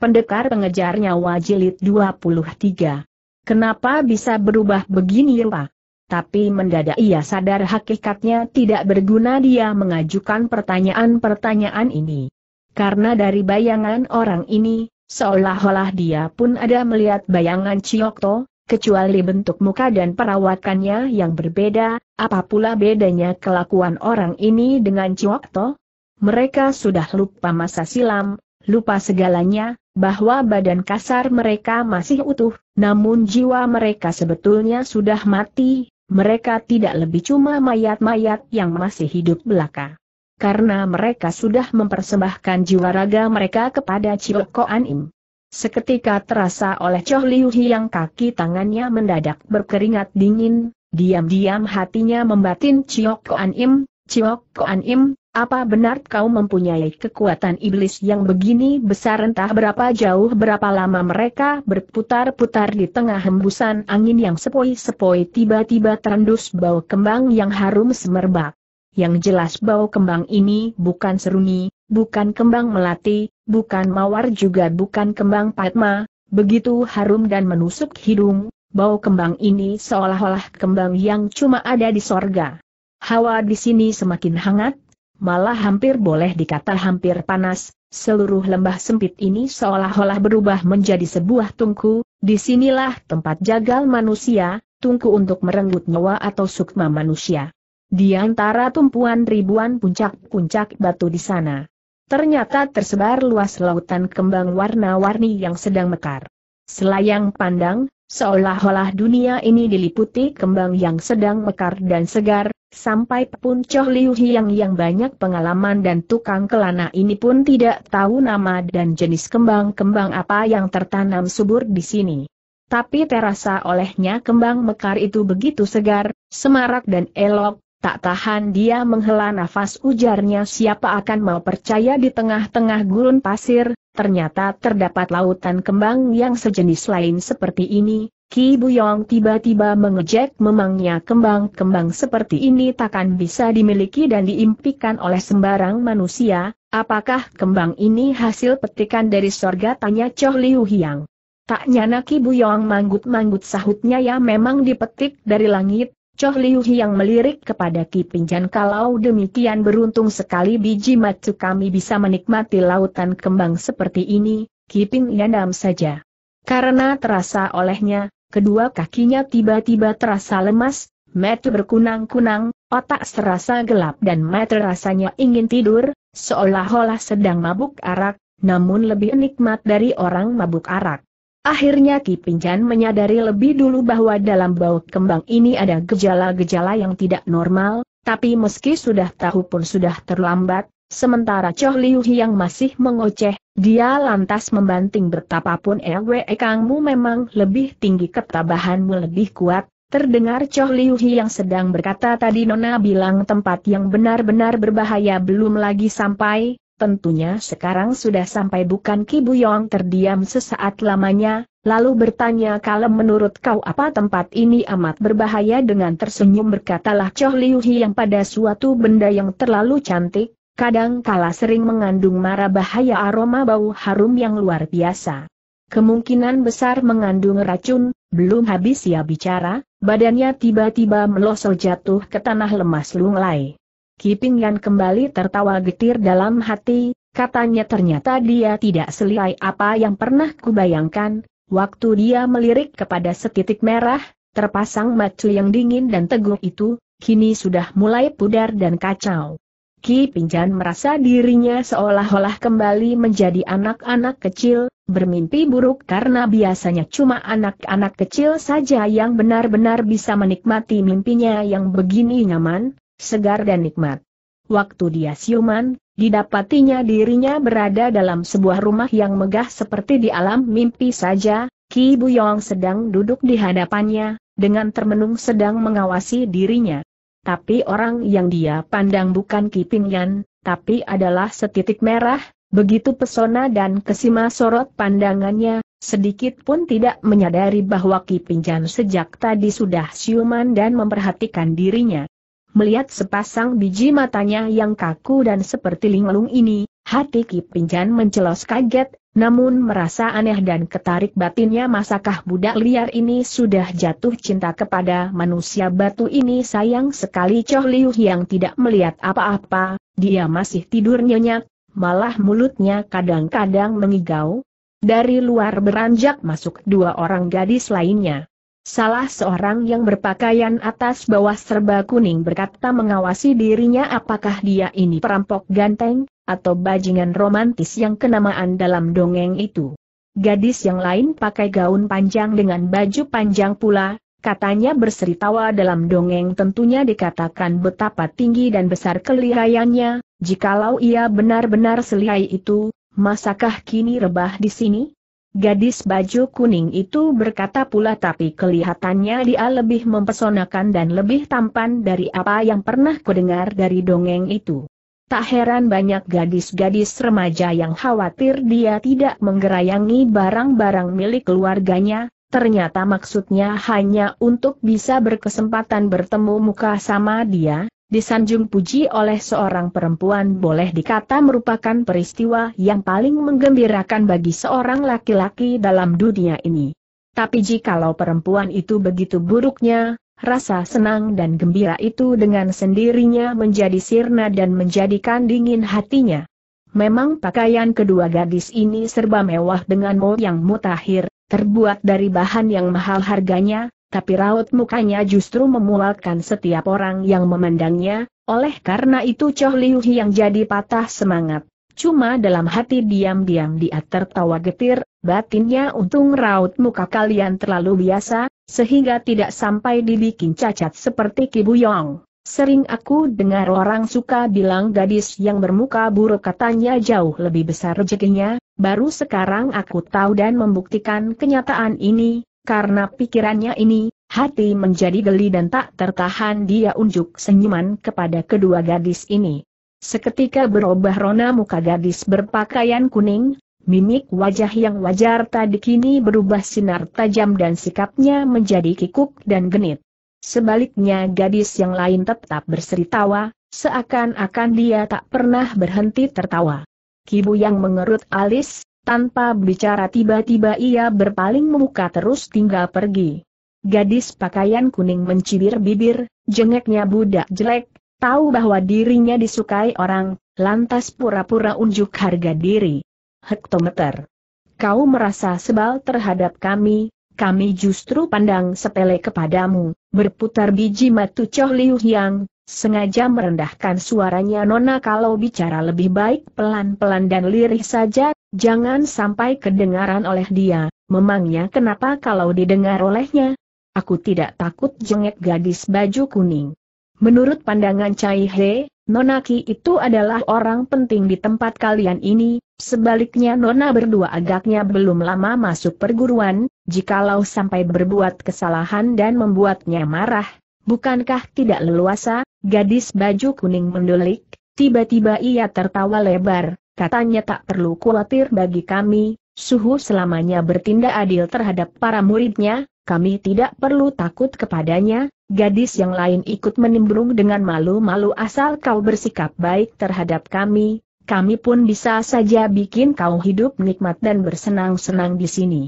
Pendekar pengejar nyawa jilid 23. Kenapa bisa berubah begini ya, pak? Tapi mendadak ia sadar hakikatnya tidak berguna dia mengajukan pertanyaan-pertanyaan ini. Karena dari bayangan orang ini, seolah-olah dia pun ada melihat bayangan Ciokto, kecuali bentuk muka dan perawatannya yang berbeda, apa pula bedanya kelakuan orang ini dengan Ciokto? Mereka sudah lupa masa silam, lupa segalanya, bahwa badan kasar mereka masih utuh, namun jiwa mereka sebetulnya sudah mati, mereka tidak lebih cuma mayat-mayat yang masih hidup belaka. Karena mereka sudah mempersembahkan jiwa raga mereka kepada Chioko Anim. Seketika terasa oleh Choh Liu yang kaki tangannya mendadak berkeringat dingin, diam-diam hatinya membatin Chioko Anim, Chiok Koan Im, apa benar kau mempunyai kekuatan iblis yang begini besar entah berapa jauh berapa lama mereka berputar-putar di tengah hembusan angin yang sepoi-sepoi tiba-tiba terendus bau kembang yang harum semerbak. Yang jelas bau kembang ini bukan seruni, bukan kembang melati, bukan mawar juga bukan kembang patma, begitu harum dan menusuk hidung, bau kembang ini seolah-olah kembang yang cuma ada di sorga. Hawa di sini semakin hangat, malah hampir boleh dikata hampir panas, seluruh lembah sempit ini seolah-olah berubah menjadi sebuah tungku, disinilah tempat jagal manusia, tungku untuk merenggut nyawa atau sukma manusia. Di antara tumpuan ribuan puncak-puncak batu di sana. Ternyata tersebar luas lautan kembang warna-warni yang sedang mekar. Selayang pandang, seolah-olah dunia ini diliputi kembang yang sedang mekar dan segar, Sampai pun Choh Liu Hiang yang banyak pengalaman dan tukang kelana ini pun tidak tahu nama dan jenis kembang-kembang apa yang tertanam subur di sini. Tapi terasa olehnya kembang mekar itu begitu segar, semarak dan elok, tak tahan dia menghela nafas ujarnya siapa akan mau percaya di tengah-tengah gurun pasir, ternyata terdapat lautan kembang yang sejenis lain seperti ini, Ki Buyong tiba-tiba mengejek memangnya kembang-kembang seperti ini takkan bisa dimiliki dan diimpikan oleh sembarang manusia, apakah kembang ini hasil petikan dari sorga tanya Choh Liu Hiang. Tak nyana Ki Buyong manggut-manggut sahutnya ya memang dipetik dari langit, Choh Liu Hiang melirik kepada Ki Pinjan kalau demikian beruntung sekali biji matu kami bisa menikmati lautan kembang seperti ini, Ki Pinjan saja. Karena terasa olehnya, kedua kakinya tiba-tiba terasa lemas, mata berkunang-kunang, otak serasa gelap dan mata rasanya ingin tidur, seolah-olah sedang mabuk arak, namun lebih nikmat dari orang mabuk arak. Akhirnya Ki Pinjan menyadari lebih dulu bahwa dalam bau kembang ini ada gejala-gejala yang tidak normal, tapi meski sudah tahu pun sudah terlambat, Sementara Choh Liu yang masih mengoceh, dia lantas membanting betapapun Ewe Kangmu memang lebih tinggi ketabahanmu lebih kuat, terdengar Choh Liu yang sedang berkata tadi Nona bilang tempat yang benar-benar berbahaya belum lagi sampai, tentunya sekarang sudah sampai bukan Kibu Yong terdiam sesaat lamanya, lalu bertanya kalau menurut kau apa tempat ini amat berbahaya dengan tersenyum berkatalah Choh Liu yang pada suatu benda yang terlalu cantik, kadang kala sering mengandung mara bahaya aroma bau harum yang luar biasa. Kemungkinan besar mengandung racun, belum habis ia bicara, badannya tiba-tiba melosol jatuh ke tanah lemas lunglai. Kiping yang kembali tertawa getir dalam hati, katanya ternyata dia tidak selai apa yang pernah kubayangkan, waktu dia melirik kepada setitik merah, terpasang macu yang dingin dan teguh itu, kini sudah mulai pudar dan kacau. Ki Pinjan merasa dirinya seolah-olah kembali menjadi anak-anak kecil, bermimpi buruk karena biasanya cuma anak-anak kecil saja yang benar-benar bisa menikmati mimpinya yang begini nyaman, segar dan nikmat. Waktu dia siuman, didapatinya dirinya berada dalam sebuah rumah yang megah seperti di alam mimpi saja, Ki Buyong sedang duduk di hadapannya, dengan termenung sedang mengawasi dirinya tapi orang yang dia pandang bukan Kiping Yan, tapi adalah setitik merah, begitu pesona dan kesima sorot pandangannya, sedikit pun tidak menyadari bahwa Kiping Yan sejak tadi sudah siuman dan memperhatikan dirinya. Melihat sepasang biji matanya yang kaku dan seperti linglung ini, hati Kiping Yan mencelos kaget, namun merasa aneh dan ketarik batinnya masakah budak liar ini sudah jatuh cinta kepada manusia batu ini sayang sekali Choh Liu yang tidak melihat apa-apa, dia masih tidur nyenyak, malah mulutnya kadang-kadang mengigau. Dari luar beranjak masuk dua orang gadis lainnya. Salah seorang yang berpakaian atas bawah serba kuning berkata mengawasi dirinya apakah dia ini perampok ganteng, atau bajingan romantis yang kenamaan dalam dongeng itu. Gadis yang lain pakai gaun panjang dengan baju panjang pula, katanya berseri tawa dalam dongeng tentunya dikatakan betapa tinggi dan besar kelihayannya. jikalau ia benar-benar selihai itu, masakah kini rebah di sini? Gadis baju kuning itu berkata pula tapi kelihatannya dia lebih mempesonakan dan lebih tampan dari apa yang pernah kudengar dari dongeng itu. Tak heran banyak gadis-gadis remaja yang khawatir dia tidak menggerayangi barang-barang milik keluarganya, ternyata maksudnya hanya untuk bisa berkesempatan bertemu muka sama dia, disanjung puji oleh seorang perempuan boleh dikata merupakan peristiwa yang paling menggembirakan bagi seorang laki-laki dalam dunia ini. Tapi jikalau perempuan itu begitu buruknya, Rasa senang dan gembira itu dengan sendirinya menjadi sirna dan menjadikan dingin hatinya. Memang pakaian kedua gadis ini serba mewah dengan mo yang mutakhir, terbuat dari bahan yang mahal harganya, tapi raut mukanya justru memualkan setiap orang yang memandangnya, oleh karena itu Choh Liu yang jadi patah semangat. Cuma dalam hati diam-diam dia tertawa getir, batinnya untung raut muka kalian terlalu biasa, sehingga tidak sampai dibikin cacat seperti Kibu Yong. Sering aku dengar orang suka bilang gadis yang bermuka buruk katanya jauh lebih besar rezekinya, baru sekarang aku tahu dan membuktikan kenyataan ini, karena pikirannya ini, hati menjadi geli dan tak tertahan dia unjuk senyuman kepada kedua gadis ini. Seketika berubah rona muka gadis berpakaian kuning, Mimik wajah yang wajar tadi kini berubah sinar tajam dan sikapnya menjadi kikuk dan genit. Sebaliknya gadis yang lain tetap berseri tawa, seakan-akan dia tak pernah berhenti tertawa. Kibu yang mengerut alis, tanpa bicara tiba-tiba ia berpaling memuka terus tinggal pergi. Gadis pakaian kuning mencibir bibir, jengeknya budak jelek, tahu bahwa dirinya disukai orang, lantas pura-pura unjuk harga diri hektometer. Kau merasa sebal terhadap kami, kami justru pandang sepele kepadamu, berputar biji matu Choh Liu Yang, sengaja merendahkan suaranya Nona kalau bicara lebih baik pelan-pelan dan lirih saja, jangan sampai kedengaran oleh dia, memangnya kenapa kalau didengar olehnya? Aku tidak takut jengek gadis baju kuning. Menurut pandangan Cai He, Nonaki itu adalah orang penting di tempat kalian ini, sebaliknya Nona berdua agaknya belum lama masuk perguruan, jikalau sampai berbuat kesalahan dan membuatnya marah, bukankah tidak leluasa, gadis baju kuning mendulik, tiba-tiba ia tertawa lebar, katanya tak perlu khawatir bagi kami, suhu selamanya bertindak adil terhadap para muridnya, kami tidak perlu takut kepadanya, Gadis yang lain ikut menimbrung dengan malu-malu asal kau bersikap baik terhadap kami, kami pun bisa saja bikin kau hidup nikmat dan bersenang-senang di sini.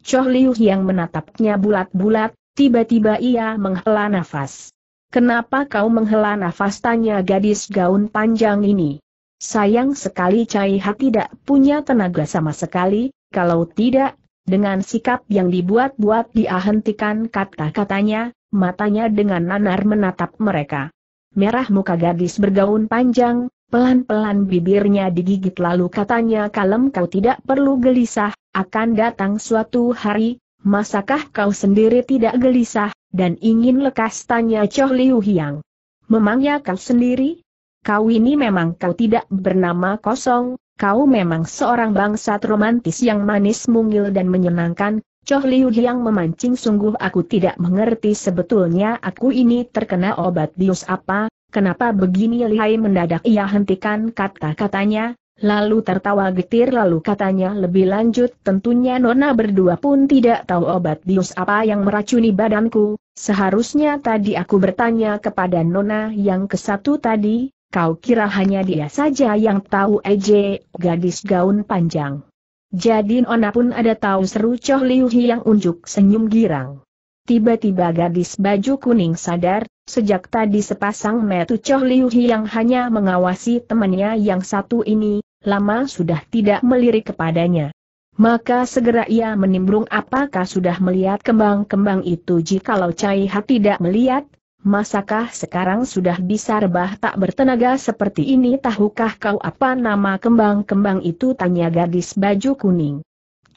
Choh Liu yang menatapnya bulat-bulat, tiba-tiba ia menghela nafas. Kenapa kau menghela nafas tanya gadis gaun panjang ini? Sayang sekali Cai Ha tidak punya tenaga sama sekali, kalau tidak dengan sikap yang dibuat-buat dia hentikan kata-katanya, matanya dengan nanar menatap mereka. Merah muka gadis bergaun panjang, pelan-pelan bibirnya digigit lalu katanya kalem kau tidak perlu gelisah, akan datang suatu hari, masakah kau sendiri tidak gelisah, dan ingin lekas tanya Choh Liu Hiang. Memangnya kau sendiri? Kau ini memang kau tidak bernama kosong, kau memang seorang bangsat romantis yang manis mungil dan menyenangkan, Choh Liu yang memancing sungguh aku tidak mengerti sebetulnya aku ini terkena obat bius apa, kenapa begini lihai mendadak ia hentikan kata-katanya, lalu tertawa getir lalu katanya lebih lanjut tentunya Nona berdua pun tidak tahu obat bius apa yang meracuni badanku, seharusnya tadi aku bertanya kepada Nona yang ke satu tadi, Kau kira hanya dia saja yang tahu ej? gadis gaun panjang. Jadi Nona pun ada tahu seru Choh Liu yang unjuk senyum girang. Tiba-tiba gadis baju kuning sadar, sejak tadi sepasang metu Choh Liu yang hanya mengawasi temannya yang satu ini, lama sudah tidak melirik kepadanya. Maka segera ia menimbrung apakah sudah melihat kembang-kembang itu jikalau Cai Ha tidak melihat, Masakah sekarang sudah bisa rebah tak bertenaga seperti ini tahukah kau apa nama kembang-kembang itu tanya gadis baju kuning.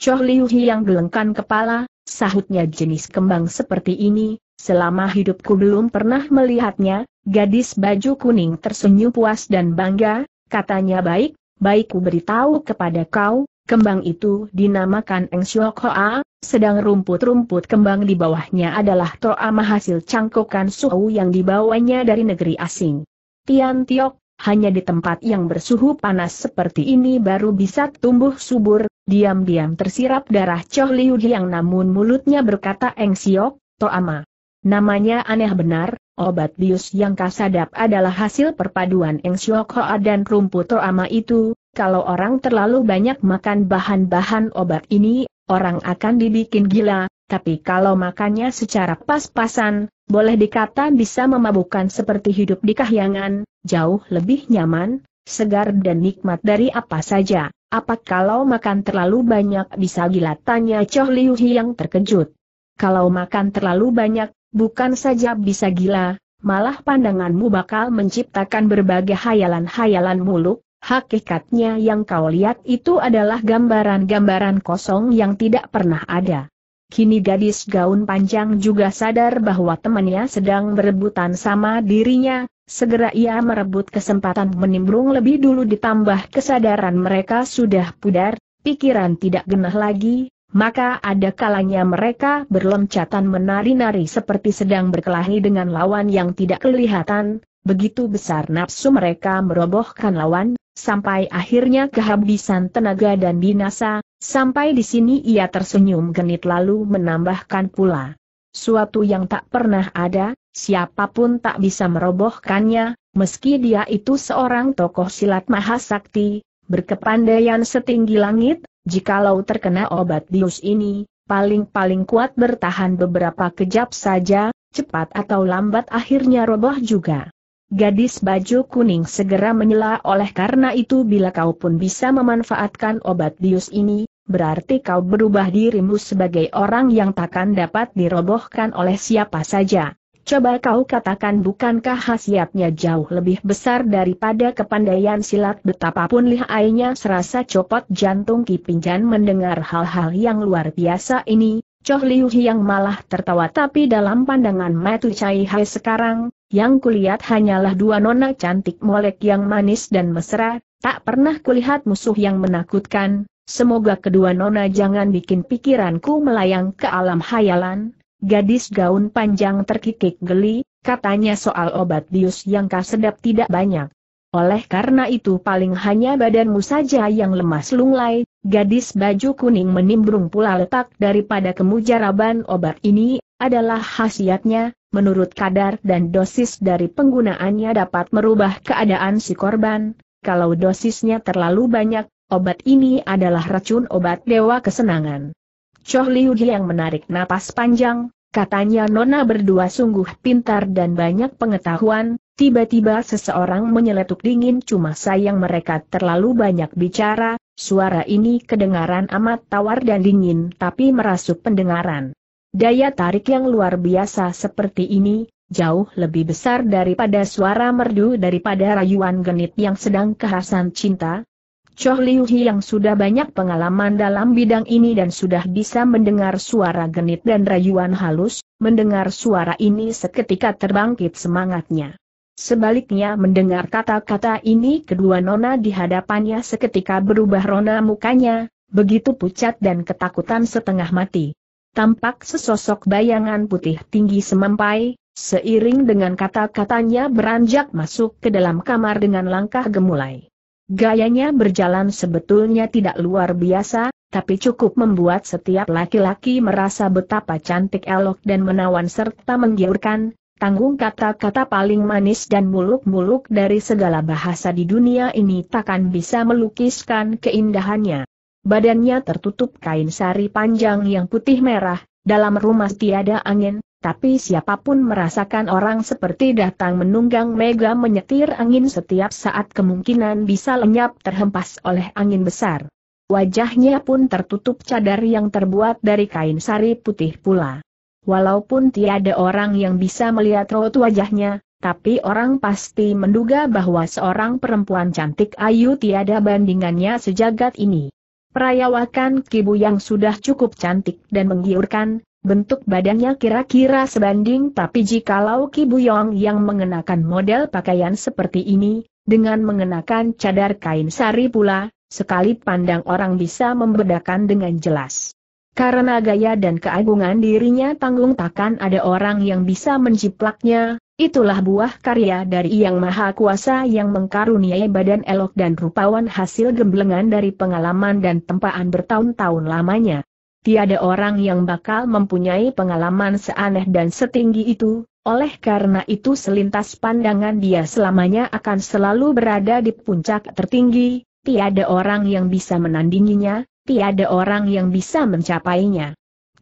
Choh Liu yang gelengkan kepala, sahutnya jenis kembang seperti ini, selama hidupku belum pernah melihatnya, gadis baju kuning tersenyum puas dan bangga, katanya baik, baik ku beritahu kepada kau, kembang itu dinamakan Eng Siok Hoa, sedang rumput-rumput kembang di bawahnya adalah toa mahasil cangkokan suhu yang dibawanya dari negeri asing. Tian Tiok, hanya di tempat yang bersuhu panas seperti ini baru bisa tumbuh subur, diam-diam tersirap darah Choh Liu yang namun mulutnya berkata Eng Siok, toama. Namanya aneh benar, obat bius yang kasadap adalah hasil perpaduan Eng Siok Hoa dan rumput toa toama itu, kalau orang terlalu banyak makan bahan-bahan obat ini, orang akan dibikin gila, tapi kalau makannya secara pas-pasan, boleh dikata bisa memabukkan seperti hidup di kahyangan, jauh lebih nyaman, segar dan nikmat dari apa saja. Apa kalau makan terlalu banyak bisa gila? Tanya Choh Liu Hi yang terkejut. Kalau makan terlalu banyak, bukan saja bisa gila, malah pandanganmu bakal menciptakan berbagai hayalan-hayalan muluk, Hakikatnya yang kau lihat itu adalah gambaran-gambaran kosong yang tidak pernah ada. Kini gadis gaun panjang juga sadar bahwa temannya sedang berebutan sama dirinya, segera ia merebut kesempatan menimbrung lebih dulu ditambah kesadaran mereka sudah pudar, pikiran tidak genah lagi, maka ada kalanya mereka berloncatan menari-nari seperti sedang berkelahi dengan lawan yang tidak kelihatan, begitu besar nafsu mereka merobohkan lawan, sampai akhirnya kehabisan tenaga dan binasa, sampai di sini ia tersenyum genit lalu menambahkan pula. Suatu yang tak pernah ada, siapapun tak bisa merobohkannya, meski dia itu seorang tokoh silat mahasakti, berkepandaian setinggi langit, jikalau terkena obat bius ini, paling-paling kuat bertahan beberapa kejap saja, cepat atau lambat akhirnya roboh juga. Gadis baju kuning segera menyela oleh karena itu bila kau pun bisa memanfaatkan obat bius ini, berarti kau berubah dirimu sebagai orang yang takkan dapat dirobohkan oleh siapa saja. Coba kau katakan bukankah khasiatnya jauh lebih besar daripada kepandaian silat betapapun lihainya serasa copot jantung Kipinjan mendengar hal-hal yang luar biasa ini, Choh Liu yang malah tertawa tapi dalam pandangan Matu Chai Hai sekarang, yang kulihat hanyalah dua nona cantik molek yang manis dan mesra, tak pernah kulihat musuh yang menakutkan, semoga kedua nona jangan bikin pikiranku melayang ke alam hayalan. Gadis gaun panjang terkikik geli, katanya soal obat bius yang kasedap tidak banyak. Oleh karena itu paling hanya badanmu saja yang lemas lunglai, gadis baju kuning menimbrung pula letak daripada kemujaraban obat ini, adalah khasiatnya, menurut kadar dan dosis dari penggunaannya dapat merubah keadaan si korban. Kalau dosisnya terlalu banyak, obat ini adalah racun obat dewa kesenangan. Choh Liu yang menarik napas panjang, katanya Nona berdua sungguh pintar dan banyak pengetahuan, tiba-tiba seseorang menyeletuk dingin cuma sayang mereka terlalu banyak bicara, suara ini kedengaran amat tawar dan dingin tapi merasuk pendengaran. Daya tarik yang luar biasa seperti ini, jauh lebih besar daripada suara merdu daripada rayuan genit yang sedang kehasan cinta. Choh Liu Hi yang sudah banyak pengalaman dalam bidang ini dan sudah bisa mendengar suara genit dan rayuan halus, mendengar suara ini seketika terbangkit semangatnya. Sebaliknya mendengar kata-kata ini kedua nona di hadapannya seketika berubah rona mukanya, begitu pucat dan ketakutan setengah mati tampak sesosok bayangan putih tinggi semampai, seiring dengan kata-katanya beranjak masuk ke dalam kamar dengan langkah gemulai. Gayanya berjalan sebetulnya tidak luar biasa, tapi cukup membuat setiap laki-laki merasa betapa cantik elok dan menawan serta menggiurkan, tanggung kata-kata paling manis dan muluk-muluk dari segala bahasa di dunia ini takkan bisa melukiskan keindahannya badannya tertutup kain sari panjang yang putih merah, dalam rumah tiada angin, tapi siapapun merasakan orang seperti datang menunggang mega menyetir angin setiap saat kemungkinan bisa lenyap terhempas oleh angin besar. Wajahnya pun tertutup cadar yang terbuat dari kain sari putih pula. Walaupun tiada orang yang bisa melihat raut wajahnya, tapi orang pasti menduga bahwa seorang perempuan cantik ayu tiada bandingannya sejagat ini. Perayawakan Kibu yang sudah cukup cantik dan menggiurkan, bentuk badannya kira-kira sebanding tapi jikalau Kibu Yong yang mengenakan model pakaian seperti ini, dengan mengenakan cadar kain sari pula, sekali pandang orang bisa membedakan dengan jelas. Karena gaya dan keagungan dirinya tanggung takkan ada orang yang bisa menjiplaknya, Itulah buah karya dari Yang Maha Kuasa yang mengkaruniai badan elok dan rupawan hasil gemblengan dari pengalaman dan tempaan bertahun-tahun lamanya. Tiada orang yang bakal mempunyai pengalaman seaneh dan setinggi itu, oleh karena itu selintas pandangan dia selamanya akan selalu berada di puncak tertinggi, tiada orang yang bisa menandinginya, tiada orang yang bisa mencapainya.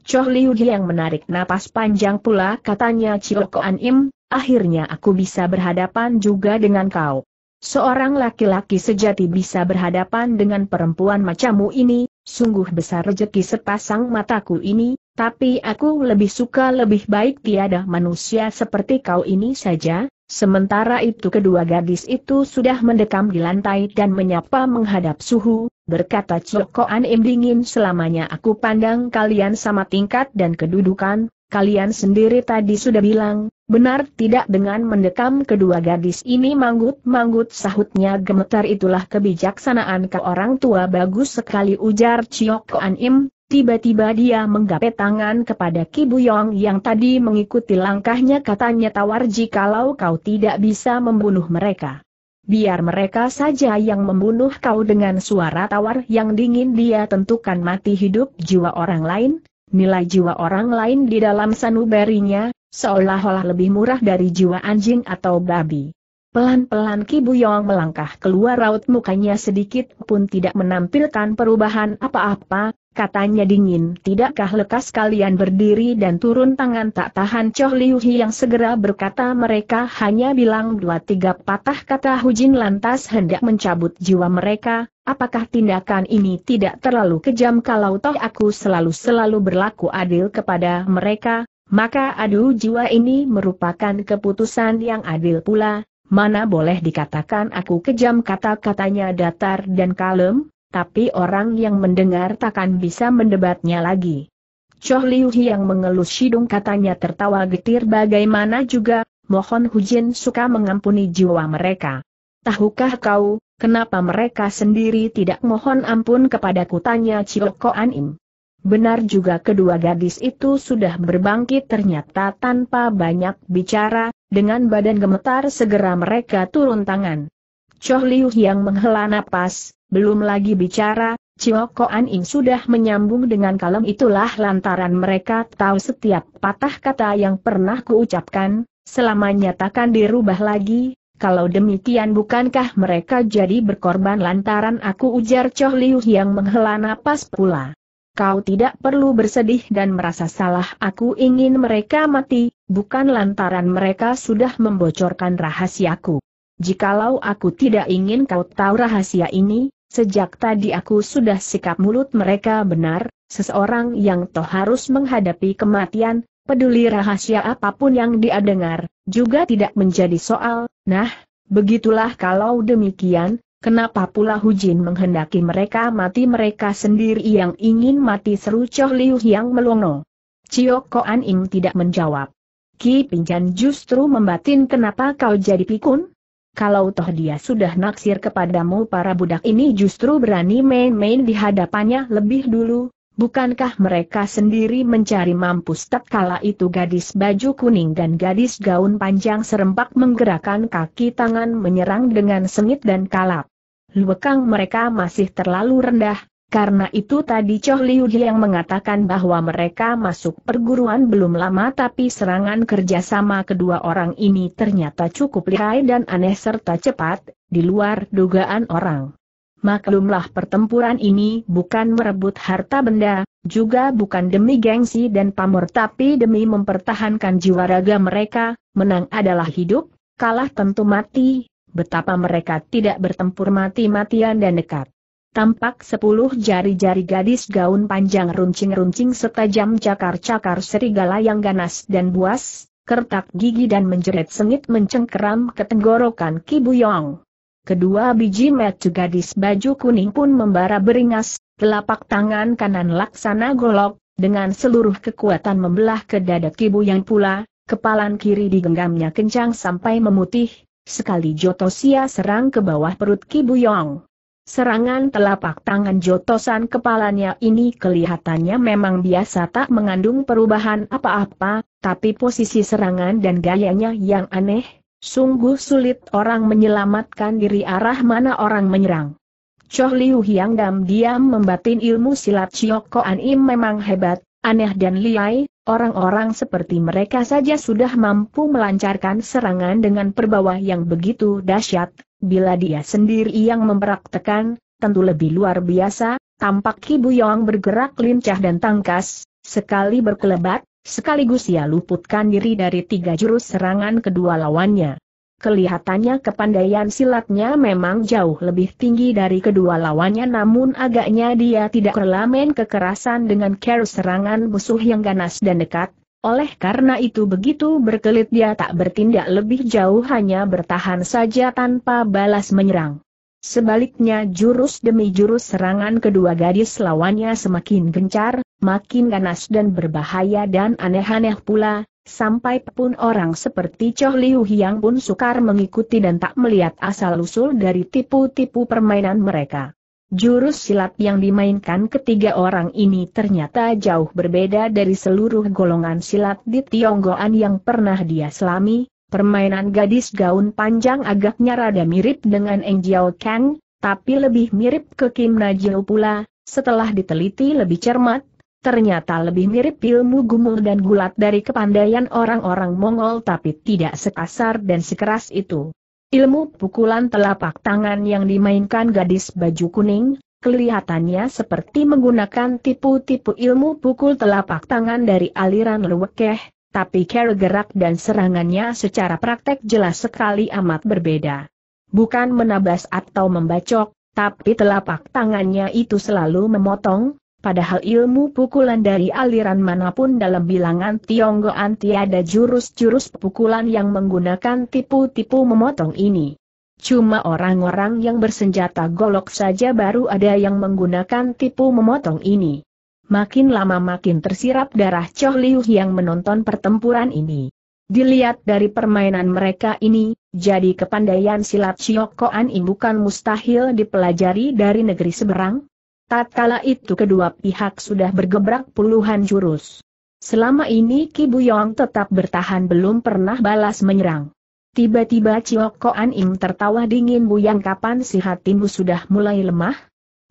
Choh Liu yang menarik napas panjang pula katanya Ciokoan Im, akhirnya aku bisa berhadapan juga dengan kau. Seorang laki-laki sejati bisa berhadapan dengan perempuan macammu ini, sungguh besar rejeki sepasang mataku ini, tapi aku lebih suka lebih baik tiada manusia seperti kau ini saja, Sementara itu kedua gadis itu sudah mendekam di lantai dan menyapa menghadap suhu, berkata Cokoan Im dingin selamanya aku pandang kalian sama tingkat dan kedudukan, kalian sendiri tadi sudah bilang, benar tidak dengan mendekam kedua gadis ini manggut-manggut sahutnya gemetar itulah kebijaksanaan ke orang tua bagus sekali ujar Cokoan Im, Tiba-tiba dia menggapai tangan kepada Ki Yong yang tadi mengikuti langkahnya katanya tawar jikalau kau tidak bisa membunuh mereka. Biar mereka saja yang membunuh kau dengan suara tawar yang dingin dia tentukan mati hidup jiwa orang lain, nilai jiwa orang lain di dalam sanubarinya, seolah-olah lebih murah dari jiwa anjing atau babi. Pelan-pelan Ki Buyong melangkah keluar raut mukanya sedikit pun tidak menampilkan perubahan apa-apa, katanya dingin. Tidakkah lekas kalian berdiri dan turun tangan tak tahan Choh Liu Hi yang segera berkata mereka hanya bilang dua tiga patah kata Hu Jin lantas hendak mencabut jiwa mereka. Apakah tindakan ini tidak terlalu kejam kalau toh aku selalu-selalu berlaku adil kepada mereka, maka adu jiwa ini merupakan keputusan yang adil pula, Mana boleh dikatakan aku kejam kata-katanya datar dan kalem, tapi orang yang mendengar takkan bisa mendebatnya lagi. Choh Liu yang mengelus hidung katanya tertawa getir bagaimana juga, mohon Hujin suka mengampuni jiwa mereka. Tahukah kau, kenapa mereka sendiri tidak mohon ampun kepada tanya Cioko Im? Benar juga kedua gadis itu sudah berbangkit ternyata tanpa banyak bicara, dengan badan gemetar segera mereka turun tangan. Choh Liu yang menghela napas, belum lagi bicara, Cioko Aning sudah menyambung dengan kalem itulah lantaran mereka tahu setiap patah kata yang pernah kuucapkan, selamanya takkan dirubah lagi, kalau demikian bukankah mereka jadi berkorban lantaran aku ujar Choh Liu yang menghela napas pula kau tidak perlu bersedih dan merasa salah aku ingin mereka mati, bukan lantaran mereka sudah membocorkan rahasiaku. Jikalau aku tidak ingin kau tahu rahasia ini, sejak tadi aku sudah sikap mulut mereka benar, seseorang yang toh harus menghadapi kematian, peduli rahasia apapun yang dia dengar, juga tidak menjadi soal, nah, begitulah kalau demikian, Kenapa pula Hu Jin menghendaki mereka mati mereka sendiri yang ingin mati seru Choh Liu yang melongo. Cio An Im tidak menjawab. Ki Pinjan justru membatin kenapa kau jadi pikun? Kalau toh dia sudah naksir kepadamu para budak ini justru berani main-main di hadapannya lebih dulu, bukankah mereka sendiri mencari mampus tatkala itu gadis baju kuning dan gadis gaun panjang serempak menggerakkan kaki tangan menyerang dengan sengit dan kalap. Luekang mereka masih terlalu rendah, karena itu tadi Choh Liu yang mengatakan bahwa mereka masuk perguruan belum lama tapi serangan kerjasama kedua orang ini ternyata cukup lihai dan aneh serta cepat, di luar dugaan orang. Maklumlah pertempuran ini bukan merebut harta benda, juga bukan demi gengsi dan pamor tapi demi mempertahankan jiwa raga mereka, menang adalah hidup, kalah tentu mati, betapa mereka tidak bertempur mati-matian dan dekat. Tampak sepuluh jari-jari gadis gaun panjang runcing-runcing setajam cakar-cakar serigala yang ganas dan buas, kertak gigi dan menjerit sengit mencengkeram ke tenggorokan Kibuyong. Kedua biji metu gadis baju kuning pun membara beringas, telapak tangan kanan laksana golok, dengan seluruh kekuatan membelah ke dada Kibuyong pula, kepalan kiri digenggamnya kencang sampai memutih, Sekali Jotosia serang ke bawah perut Kibuyong. Serangan telapak tangan jotosan kepalanya ini kelihatannya memang biasa tak mengandung perubahan apa-apa, tapi posisi serangan dan gayanya yang aneh, sungguh sulit orang menyelamatkan diri arah mana orang menyerang. Choh Liu Hyang Dam diam membatin ilmu silat Koan Im memang hebat, aneh dan liai, Orang-orang seperti mereka saja sudah mampu melancarkan serangan dengan perbawa yang begitu dahsyat, bila dia sendiri yang mempraktekan, tentu lebih luar biasa, tampak Kibu Yong bergerak lincah dan tangkas, sekali berkelebat, sekaligus ia luputkan diri dari tiga jurus serangan kedua lawannya. Kelihatannya kepandaian silatnya memang jauh lebih tinggi dari kedua lawannya namun agaknya dia tidak rela main kekerasan dengan care serangan musuh yang ganas dan dekat, oleh karena itu begitu berkelit dia tak bertindak lebih jauh hanya bertahan saja tanpa balas menyerang. Sebaliknya jurus demi jurus serangan kedua gadis lawannya semakin gencar, makin ganas dan berbahaya dan aneh-aneh pula, Sampai pun orang seperti Choh Liu Hiang pun sukar mengikuti dan tak melihat asal-usul dari tipu-tipu permainan mereka. Jurus silat yang dimainkan ketiga orang ini ternyata jauh berbeda dari seluruh golongan silat di Tionggoan yang pernah dia selami, permainan gadis gaun panjang agaknya rada mirip dengan Angel Jiao Kang, tapi lebih mirip ke Kim Najil pula, setelah diteliti lebih cermat, ternyata lebih mirip ilmu gumul dan gulat dari kepandaian orang-orang Mongol tapi tidak sekasar dan sekeras itu. Ilmu pukulan telapak tangan yang dimainkan gadis baju kuning, kelihatannya seperti menggunakan tipu-tipu ilmu pukul telapak tangan dari aliran lewekeh, tapi cara gerak dan serangannya secara praktek jelas sekali amat berbeda. Bukan menabas atau membacok, tapi telapak tangannya itu selalu memotong, Padahal ilmu pukulan dari aliran manapun dalam bilangan Tionggoan tiada jurus-jurus pukulan yang menggunakan tipu-tipu memotong ini. Cuma orang-orang yang bersenjata golok saja baru ada yang menggunakan tipu memotong ini. Makin lama makin tersirap darah Choh Liu yang menonton pertempuran ini. Dilihat dari permainan mereka ini, jadi kepandaian silat Siokoan ini bukan mustahil dipelajari dari negeri seberang, Tatkala itu kedua pihak sudah bergebrak puluhan jurus. Selama ini Ki Buyong tetap bertahan belum pernah balas menyerang. Tiba-tiba Ciok Koan Im tertawa dingin Buyang kapan si hatimu sudah mulai lemah?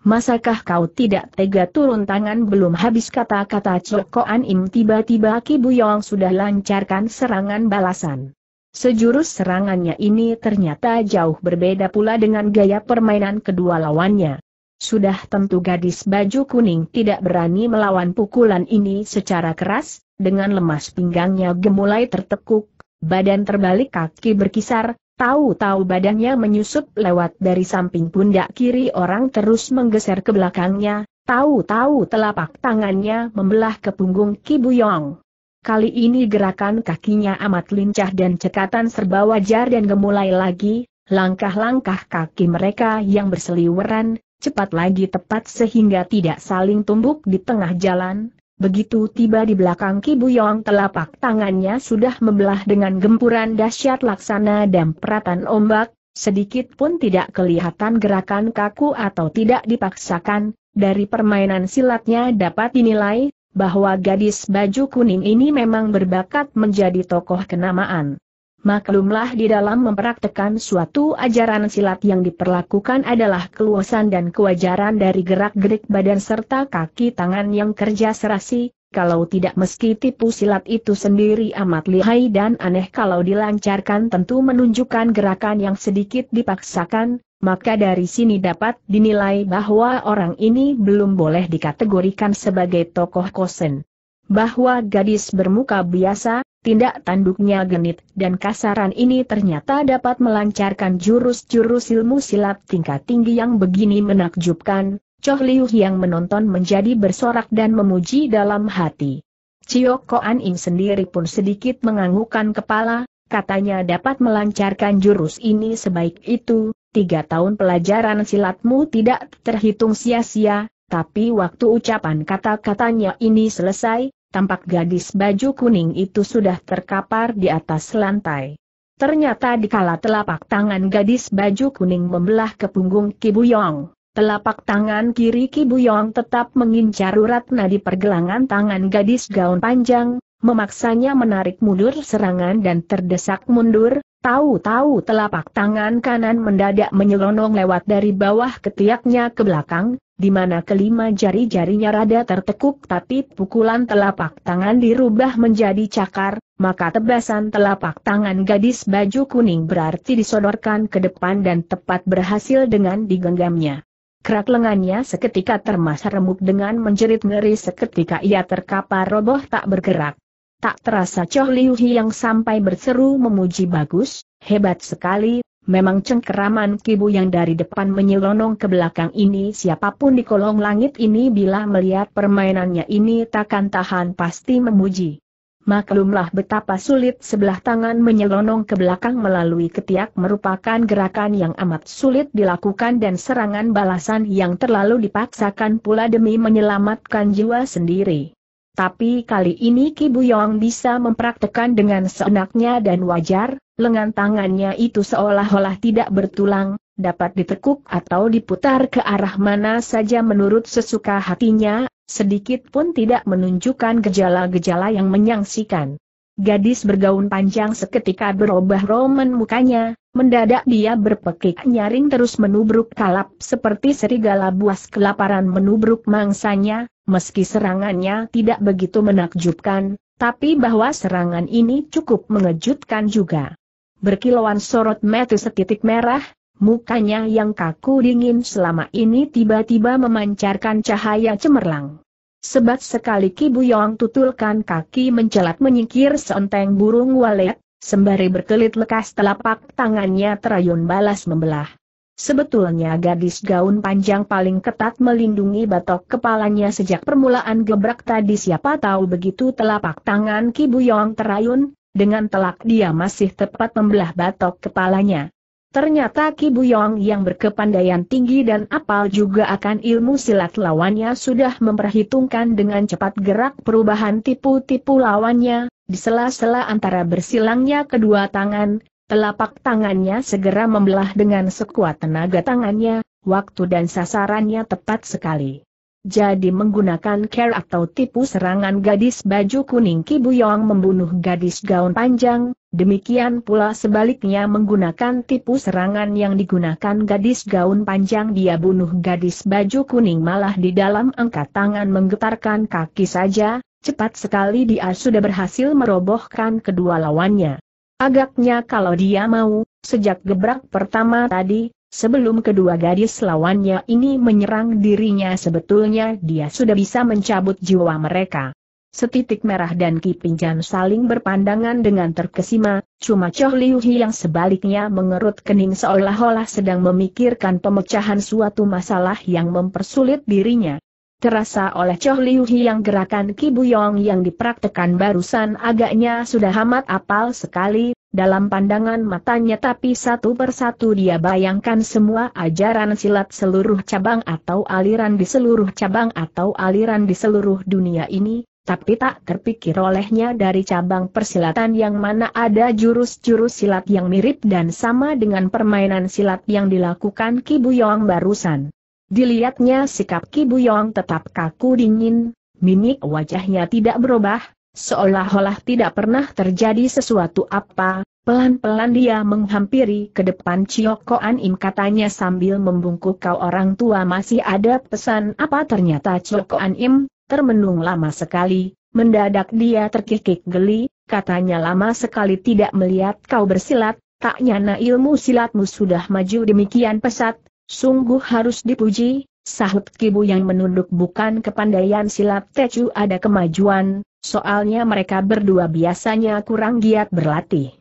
Masakah kau tidak tega turun tangan belum habis kata-kata Ciok Koan Im tiba-tiba Ki Buyong sudah lancarkan serangan balasan. Sejurus serangannya ini ternyata jauh berbeda pula dengan gaya permainan kedua lawannya. Sudah tentu gadis baju kuning tidak berani melawan pukulan ini secara keras, dengan lemas pinggangnya gemulai tertekuk, badan terbalik kaki berkisar, tahu-tahu badannya menyusup lewat dari samping pundak kiri orang terus menggeser ke belakangnya, tahu-tahu telapak tangannya membelah ke punggung Kibuyong. Kali ini gerakan kakinya amat lincah dan cekatan serba wajar dan gemulai lagi, langkah-langkah kaki mereka yang berseliweran, cepat lagi tepat sehingga tidak saling tumbuk di tengah jalan. Begitu tiba di belakang Ki Buyong telapak tangannya sudah membelah dengan gempuran dahsyat laksana dan peratan ombak, sedikit pun tidak kelihatan gerakan kaku atau tidak dipaksakan, dari permainan silatnya dapat dinilai, bahwa gadis baju kuning ini memang berbakat menjadi tokoh kenamaan. Maklumlah di dalam mempraktekan suatu ajaran silat yang diperlakukan adalah keluasan dan kewajaran dari gerak-gerik badan serta kaki tangan yang kerja serasi, kalau tidak meski tipu silat itu sendiri amat lihai dan aneh kalau dilancarkan tentu menunjukkan gerakan yang sedikit dipaksakan, maka dari sini dapat dinilai bahwa orang ini belum boleh dikategorikan sebagai tokoh kosen. Bahwa gadis bermuka biasa, tindak tanduknya genit dan kasaran ini ternyata dapat melancarkan jurus-jurus ilmu silat tingkat tinggi yang begini menakjubkan, Choh Liu yang menonton menjadi bersorak dan memuji dalam hati. Cio Koan Ing sendiri pun sedikit menganggukkan kepala, katanya dapat melancarkan jurus ini sebaik itu, tiga tahun pelajaran silatmu tidak terhitung sia-sia, tapi waktu ucapan kata-katanya ini selesai, tampak gadis baju kuning itu sudah terkapar di atas lantai. Ternyata di kala telapak tangan gadis baju kuning membelah ke punggung Kibuyong, telapak tangan kiri Kibuyong tetap mengincar urat nadi pergelangan tangan gadis gaun panjang, memaksanya menarik mundur serangan dan terdesak mundur, Tahu-tahu telapak tangan kanan mendadak menyelonong lewat dari bawah ketiaknya ke belakang, di mana kelima jari-jarinya rada tertekuk tapi pukulan telapak tangan dirubah menjadi cakar, maka tebasan telapak tangan gadis baju kuning berarti disodorkan ke depan dan tepat berhasil dengan digenggamnya. Kerak lengannya seketika termasa remuk dengan menjerit ngeri seketika ia terkapar roboh tak bergerak. Tak terasa Choh Liu yang sampai berseru memuji bagus, hebat sekali, memang cengkeraman kibu yang dari depan menyelonong ke belakang ini siapapun di kolong langit ini bila melihat permainannya ini takkan tahan pasti memuji. Maklumlah betapa sulit sebelah tangan menyelonong ke belakang melalui ketiak merupakan gerakan yang amat sulit dilakukan dan serangan balasan yang terlalu dipaksakan pula demi menyelamatkan jiwa sendiri. Tapi kali ini Ki Buyong bisa mempraktekan dengan seenaknya dan wajar, lengan tangannya itu seolah-olah tidak bertulang, dapat ditekuk atau diputar ke arah mana saja menurut sesuka hatinya, sedikit pun tidak menunjukkan gejala-gejala yang menyangsikan. Gadis bergaun panjang seketika berubah roman mukanya, Mendadak dia berpekik nyaring terus menubruk kalap seperti serigala buas kelaparan menubruk mangsanya, meski serangannya tidak begitu menakjubkan, tapi bahwa serangan ini cukup mengejutkan juga. Berkilauan sorot mata setitik merah, mukanya yang kaku dingin selama ini tiba-tiba memancarkan cahaya cemerlang. Sebat sekali kibuyong tutulkan kaki mencelat menyingkir seenteng burung walet, Sembari berkelit lekas telapak tangannya terayun balas membelah. Sebetulnya gadis gaun panjang paling ketat melindungi batok kepalanya sejak permulaan gebrak tadi siapa tahu begitu telapak tangan Kibu Yong terayun, dengan telak dia masih tepat membelah batok kepalanya. Ternyata Kibu Yong yang berkepandaian tinggi dan apal juga akan ilmu silat lawannya sudah memperhitungkan dengan cepat gerak perubahan tipu-tipu lawannya, di sela-sela antara bersilangnya kedua tangan, telapak tangannya segera membelah dengan sekuat tenaga tangannya, waktu dan sasarannya tepat sekali. Jadi menggunakan care atau tipu serangan gadis baju kuning Kibuyong membunuh gadis gaun panjang, demikian pula sebaliknya menggunakan tipu serangan yang digunakan gadis gaun panjang dia bunuh gadis baju kuning malah di dalam angkat tangan menggetarkan kaki saja, Cepat sekali dia sudah berhasil merobohkan kedua lawannya. Agaknya kalau dia mau, sejak gebrak pertama tadi, sebelum kedua gadis lawannya ini menyerang dirinya sebetulnya dia sudah bisa mencabut jiwa mereka. Setitik merah dan kipinjan saling berpandangan dengan terkesima, cuma Choh Liu Hi yang sebaliknya mengerut kening seolah-olah sedang memikirkan pemecahan suatu masalah yang mempersulit dirinya. Terasa oleh Choh Liu yang gerakan Kibuyong yang dipraktekan barusan agaknya sudah amat apal sekali, dalam pandangan matanya tapi satu persatu dia bayangkan semua ajaran silat seluruh cabang atau aliran di seluruh cabang atau aliran di seluruh dunia ini, tapi tak terpikir olehnya dari cabang persilatan yang mana ada jurus-jurus silat yang mirip dan sama dengan permainan silat yang dilakukan Kibuyong barusan. Dilihatnya sikap Ki Buyong tetap kaku dingin, mimik wajahnya tidak berubah, seolah-olah tidak pernah terjadi sesuatu apa, pelan-pelan dia menghampiri ke depan Ciokoan Im katanya sambil membungkuk kau orang tua masih ada pesan apa ternyata Ciokoan Im, termenung lama sekali, mendadak dia terkikik geli, katanya lama sekali tidak melihat kau bersilat, tak nyana ilmu silatmu sudah maju demikian pesat, Sungguh harus dipuji, sahut Kibu yang menunduk bukan kepandaian silat Tecu ada kemajuan, soalnya mereka berdua biasanya kurang giat berlatih.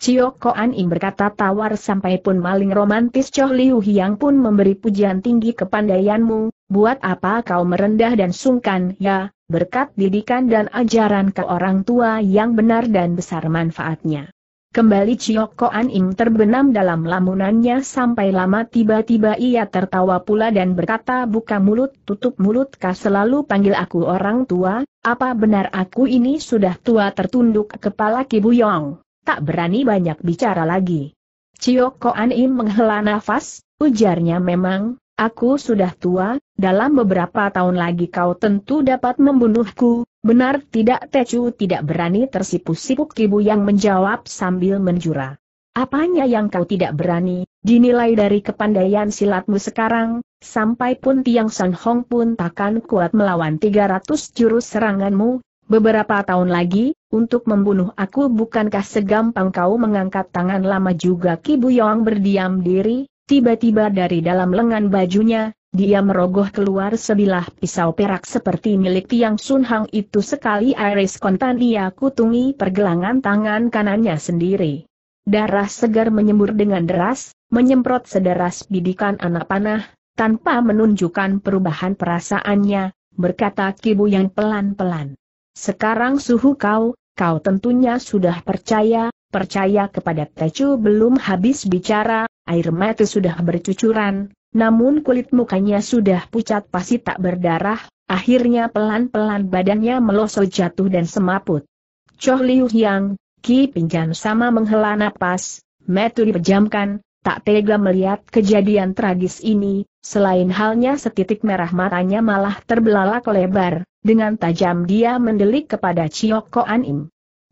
Cio Koan Im berkata tawar sampai pun maling romantis Choh Liu Hiang pun memberi pujian tinggi kepandaianmu, buat apa kau merendah dan sungkan ya, berkat didikan dan ajaran ke orang tua yang benar dan besar manfaatnya. Kembali Chiok An Im terbenam dalam lamunannya sampai lama tiba-tiba ia tertawa pula dan berkata buka mulut tutup mulut kah selalu panggil aku orang tua, apa benar aku ini sudah tua tertunduk kepala Yong, tak berani banyak bicara lagi. Chiok An Im menghela nafas, ujarnya memang, aku sudah tua, dalam beberapa tahun lagi kau tentu dapat membunuhku, Benar tidak Tecu tidak berani tersipu-sipu Kibu yang menjawab sambil menjura. Apanya yang kau tidak berani, dinilai dari kepandaian silatmu sekarang, sampai pun Tiang San Hong pun takkan kuat melawan 300 jurus seranganmu, beberapa tahun lagi, untuk membunuh aku bukankah segampang kau mengangkat tangan lama juga Kibu Yong berdiam diri, tiba-tiba dari dalam lengan bajunya, dia merogoh keluar sebilah pisau perak seperti milik Tiang Sun Hang itu sekali iris kontan ia kutungi pergelangan tangan kanannya sendiri. Darah segar menyembur dengan deras, menyemprot sederas bidikan anak panah, tanpa menunjukkan perubahan perasaannya, berkata Kibu yang pelan-pelan. Sekarang suhu kau, kau tentunya sudah percaya, percaya kepada Tecu belum habis bicara, air mata sudah bercucuran, namun kulit mukanya sudah pucat pasti tak berdarah, akhirnya pelan-pelan badannya melosot jatuh dan semaput. Choh Liu Yang, Ki Pinjan sama menghela napas, metu dipejamkan, tak tega melihat kejadian tragis ini, selain halnya setitik merah matanya malah terbelalak lebar, dengan tajam dia mendelik kepada Chio Koan Im.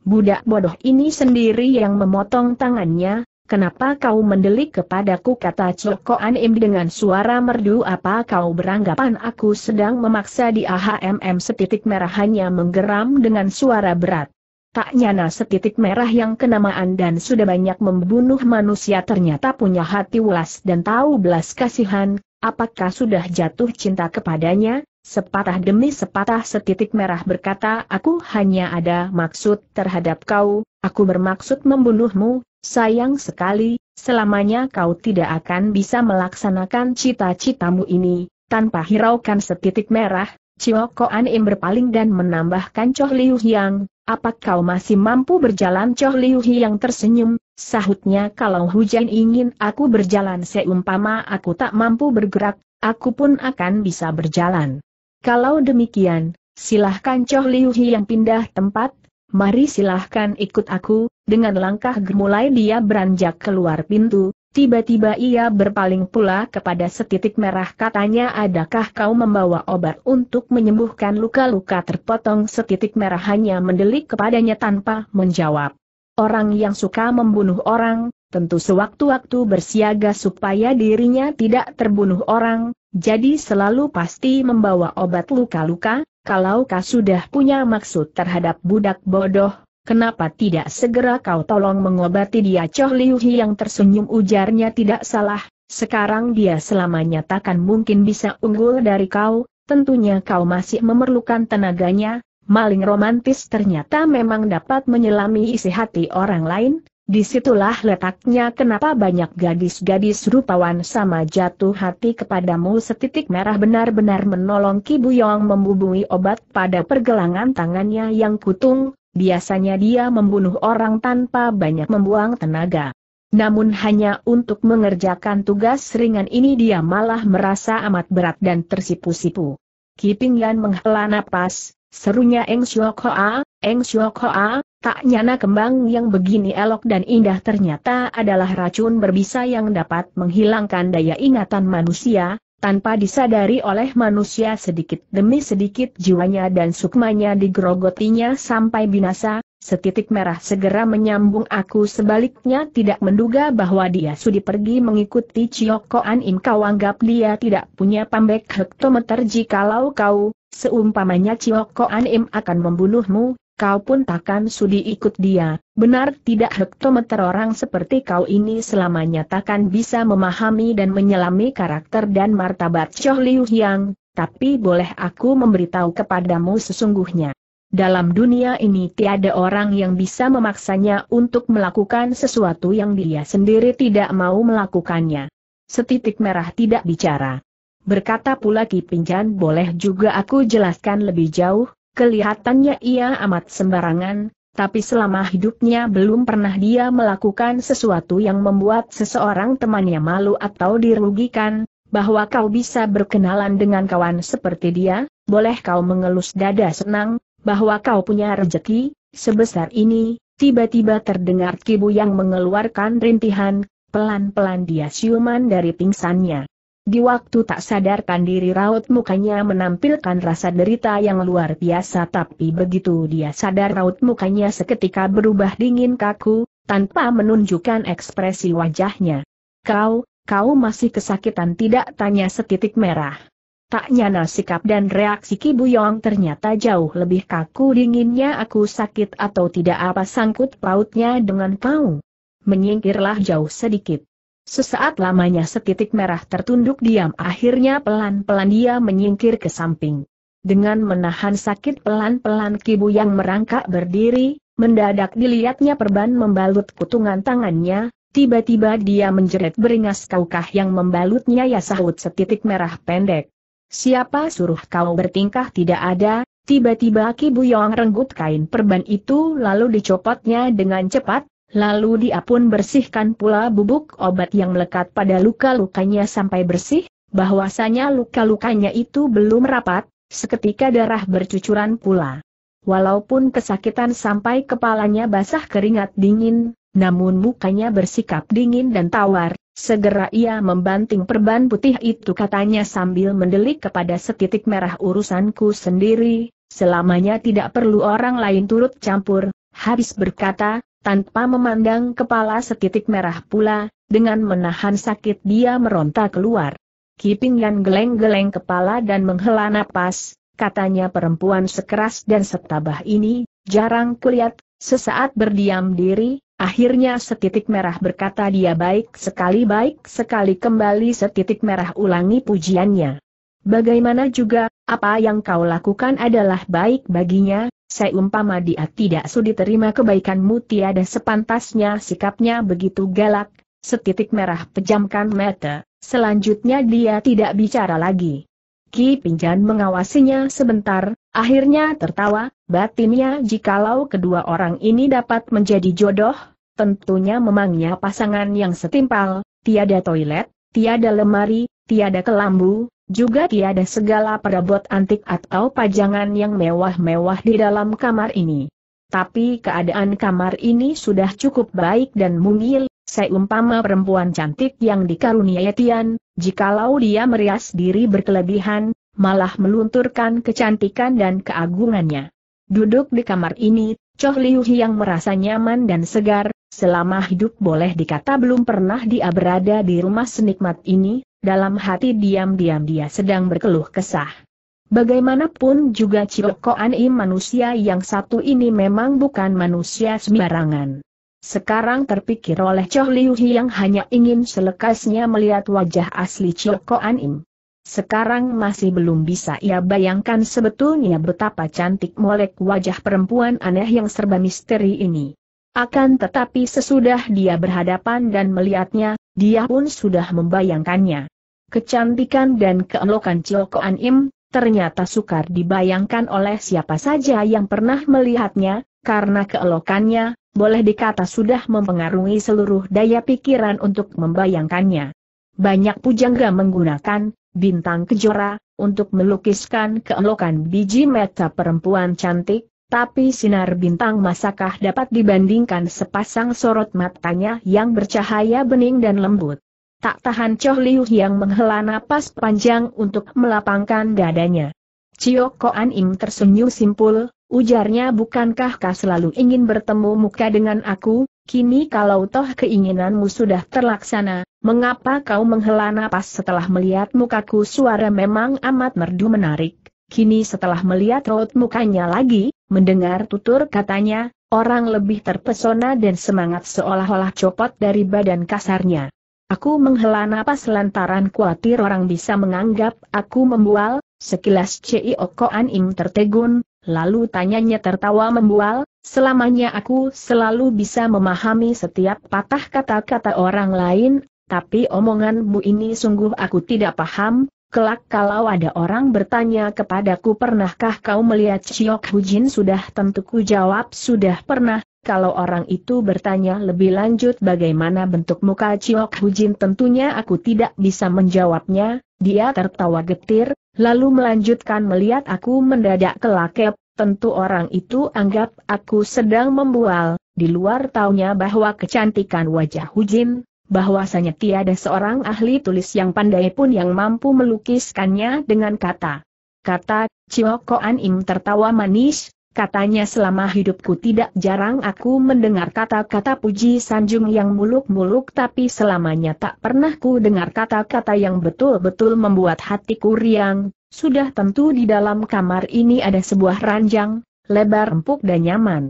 Budak bodoh ini sendiri yang memotong tangannya, Kenapa kau mendelik kepadaku kata Choko Anim dengan suara merdu apa kau beranggapan aku sedang memaksa di AHMM setitik merah hanya menggeram dengan suara berat. Tak nyana setitik merah yang kenamaan dan sudah banyak membunuh manusia ternyata punya hati ulas dan tahu belas kasihan, apakah sudah jatuh cinta kepadanya? Sepatah demi sepatah setitik merah berkata aku hanya ada maksud terhadap kau, aku bermaksud membunuhmu, Sayang sekali, selamanya kau tidak akan bisa melaksanakan cita-citamu ini, tanpa hiraukan setitik merah, Cioko im berpaling dan menambahkan Choh Liu Yang, apa kau masih mampu berjalan Choh Liu Yang tersenyum, sahutnya kalau hujan ingin aku berjalan seumpama aku tak mampu bergerak, aku pun akan bisa berjalan. Kalau demikian, silahkan Choh Liu Yang pindah tempat, mari silahkan ikut aku, dengan langkah gemulai dia beranjak keluar pintu, tiba-tiba ia berpaling pula kepada setitik merah katanya adakah kau membawa obat untuk menyembuhkan luka-luka terpotong setitik merah hanya mendelik kepadanya tanpa menjawab. Orang yang suka membunuh orang, tentu sewaktu-waktu bersiaga supaya dirinya tidak terbunuh orang, jadi selalu pasti membawa obat luka-luka, kalau kau sudah punya maksud terhadap budak bodoh, kenapa tidak segera kau tolong mengobati dia Choh Liu yang tersenyum ujarnya tidak salah, sekarang dia selamanya takkan mungkin bisa unggul dari kau, tentunya kau masih memerlukan tenaganya, maling romantis ternyata memang dapat menyelami isi hati orang lain, Disitulah letaknya kenapa banyak gadis-gadis rupawan sama jatuh hati kepadamu setitik merah benar-benar menolong Kibu Yong membubui obat pada pergelangan tangannya yang kutung, biasanya dia membunuh orang tanpa banyak membuang tenaga. Namun hanya untuk mengerjakan tugas ringan ini dia malah merasa amat berat dan tersipu-sipu. Kiping Yan menghela napas, serunya Eng Xiu Koa, Eng Xiu Koa, Tak nyana kembang yang begini elok dan indah ternyata adalah racun berbisa yang dapat menghilangkan daya ingatan manusia, tanpa disadari oleh manusia sedikit demi sedikit jiwanya dan sukmanya digrogotinya sampai binasa, setitik merah segera menyambung aku sebaliknya tidak menduga bahwa dia sudi pergi mengikuti Cioko Anim. kau anggap dia tidak punya pambek hektometer jikalau kau, seumpamanya Cioko Anim akan membunuhmu, kau pun takkan sudi ikut dia, benar tidak hektometer orang seperti kau ini selamanya takkan bisa memahami dan menyelami karakter dan martabat Choh Liu Hyang, tapi boleh aku memberitahu kepadamu sesungguhnya. Dalam dunia ini tiada orang yang bisa memaksanya untuk melakukan sesuatu yang dia sendiri tidak mau melakukannya. Setitik merah tidak bicara. Berkata pula Ki Pinjan boleh juga aku jelaskan lebih jauh, Kelihatannya ia amat sembarangan, tapi selama hidupnya belum pernah dia melakukan sesuatu yang membuat seseorang temannya malu atau dirugikan, bahwa kau bisa berkenalan dengan kawan seperti dia, boleh kau mengelus dada senang, bahwa kau punya rejeki, sebesar ini, tiba-tiba terdengar Kibu yang mengeluarkan rintihan, pelan-pelan dia siuman dari pingsannya. Di waktu tak sadarkan diri raut mukanya menampilkan rasa derita yang luar biasa tapi begitu dia sadar raut mukanya seketika berubah dingin kaku, tanpa menunjukkan ekspresi wajahnya. Kau, kau masih kesakitan tidak tanya setitik merah. Tak nyana sikap dan reaksi Kibu Yong ternyata jauh lebih kaku dinginnya aku sakit atau tidak apa sangkut pautnya dengan kau. Menyingkirlah jauh sedikit. Sesaat lamanya setitik merah tertunduk diam akhirnya pelan-pelan dia menyingkir ke samping. Dengan menahan sakit pelan-pelan kibu yang merangkak berdiri, mendadak dilihatnya perban membalut kutungan tangannya, tiba-tiba dia menjerit beringas kaukah yang membalutnya ya sahut setitik merah pendek. Siapa suruh kau bertingkah tidak ada, Tiba-tiba Kibu yang renggut kain perban itu lalu dicopotnya dengan cepat, Lalu dia pun bersihkan pula bubuk obat yang melekat pada luka-lukanya sampai bersih, bahwasanya luka-lukanya itu belum rapat, seketika darah bercucuran pula. Walaupun kesakitan sampai kepalanya basah keringat dingin, namun mukanya bersikap dingin dan tawar, segera ia membanting perban putih itu katanya sambil mendelik kepada setitik merah urusanku sendiri, selamanya tidak perlu orang lain turut campur, habis berkata, tanpa memandang kepala setitik merah pula, dengan menahan sakit dia meronta keluar. Kiping Yan geleng-geleng kepala dan menghela napas, katanya perempuan sekeras dan setabah ini, jarang kulihat, sesaat berdiam diri, akhirnya setitik merah berkata dia baik sekali baik sekali kembali setitik merah ulangi pujiannya. Bagaimana juga, apa yang kau lakukan adalah baik baginya, seumpama dia tidak sudi terima kebaikanmu tiada sepantasnya sikapnya begitu galak, setitik merah pejamkan mata, selanjutnya dia tidak bicara lagi. Ki Pinjan mengawasinya sebentar, akhirnya tertawa, batinnya jikalau kedua orang ini dapat menjadi jodoh, tentunya memangnya pasangan yang setimpal, tiada toilet, tiada lemari, tiada kelambu, juga tiada segala perabot antik atau pajangan yang mewah-mewah di dalam kamar ini. Tapi keadaan kamar ini sudah cukup baik dan mungil, seumpama perempuan cantik yang dikaruniai Tian, jikalau dia merias diri berkelebihan, malah melunturkan kecantikan dan keagungannya. Duduk di kamar ini, Choh Liu yang merasa nyaman dan segar, selama hidup boleh dikata belum pernah dia berada di rumah senikmat ini, dalam hati diam-diam dia sedang berkeluh kesah. Bagaimanapun juga Ciokoan Ani manusia yang satu ini memang bukan manusia sembarangan. Sekarang terpikir oleh Choh Liu yang hanya ingin selekasnya melihat wajah asli Ciokoan Im. Sekarang masih belum bisa ia bayangkan sebetulnya betapa cantik molek wajah perempuan aneh yang serba misteri ini. Akan tetapi sesudah dia berhadapan dan melihatnya, dia pun sudah membayangkannya. Kecantikan dan keelokan Cioko An Im, ternyata sukar dibayangkan oleh siapa saja yang pernah melihatnya, karena keelokannya, boleh dikata sudah mempengaruhi seluruh daya pikiran untuk membayangkannya. Banyak pujangga menggunakan bintang kejora untuk melukiskan keelokan biji mata perempuan cantik, tapi sinar bintang masakah dapat dibandingkan sepasang sorot matanya yang bercahaya bening dan lembut. Tak tahan Choh Liu yang menghela napas panjang untuk melapangkan dadanya. Cio Koan Im tersenyum simpul, ujarnya bukankah kau selalu ingin bertemu muka dengan aku, kini kalau toh keinginanmu sudah terlaksana, mengapa kau menghela napas setelah melihat mukaku suara memang amat merdu menarik. Kini setelah melihat raut mukanya lagi, mendengar tutur katanya, orang lebih terpesona dan semangat seolah-olah copot dari badan kasarnya. Aku menghela napas lantaran khawatir orang bisa menganggap aku membual, sekilas Cio Koan Ing tertegun, lalu tanyanya tertawa membual, selamanya aku selalu bisa memahami setiap patah kata-kata orang lain, tapi omonganmu ini sungguh aku tidak paham, Kelak kalau ada orang bertanya kepadaku pernahkah kau melihat Chiok Hujin sudah tentu ku jawab sudah pernah, kalau orang itu bertanya lebih lanjut bagaimana bentuk muka Ciok Hujin tentunya aku tidak bisa menjawabnya, dia tertawa getir, lalu melanjutkan melihat aku mendadak kelakep, tentu orang itu anggap aku sedang membual, di luar taunya bahwa kecantikan wajah Hujin, bahwasanya tiada seorang ahli tulis yang pandai pun yang mampu melukiskannya dengan kata. Kata, Ciok Koan Im tertawa manis, Katanya selama hidupku tidak jarang aku mendengar kata-kata puji sanjung yang muluk-muluk tapi selamanya tak pernah ku dengar kata-kata yang betul-betul membuat hatiku riang, sudah tentu di dalam kamar ini ada sebuah ranjang, lebar empuk dan nyaman.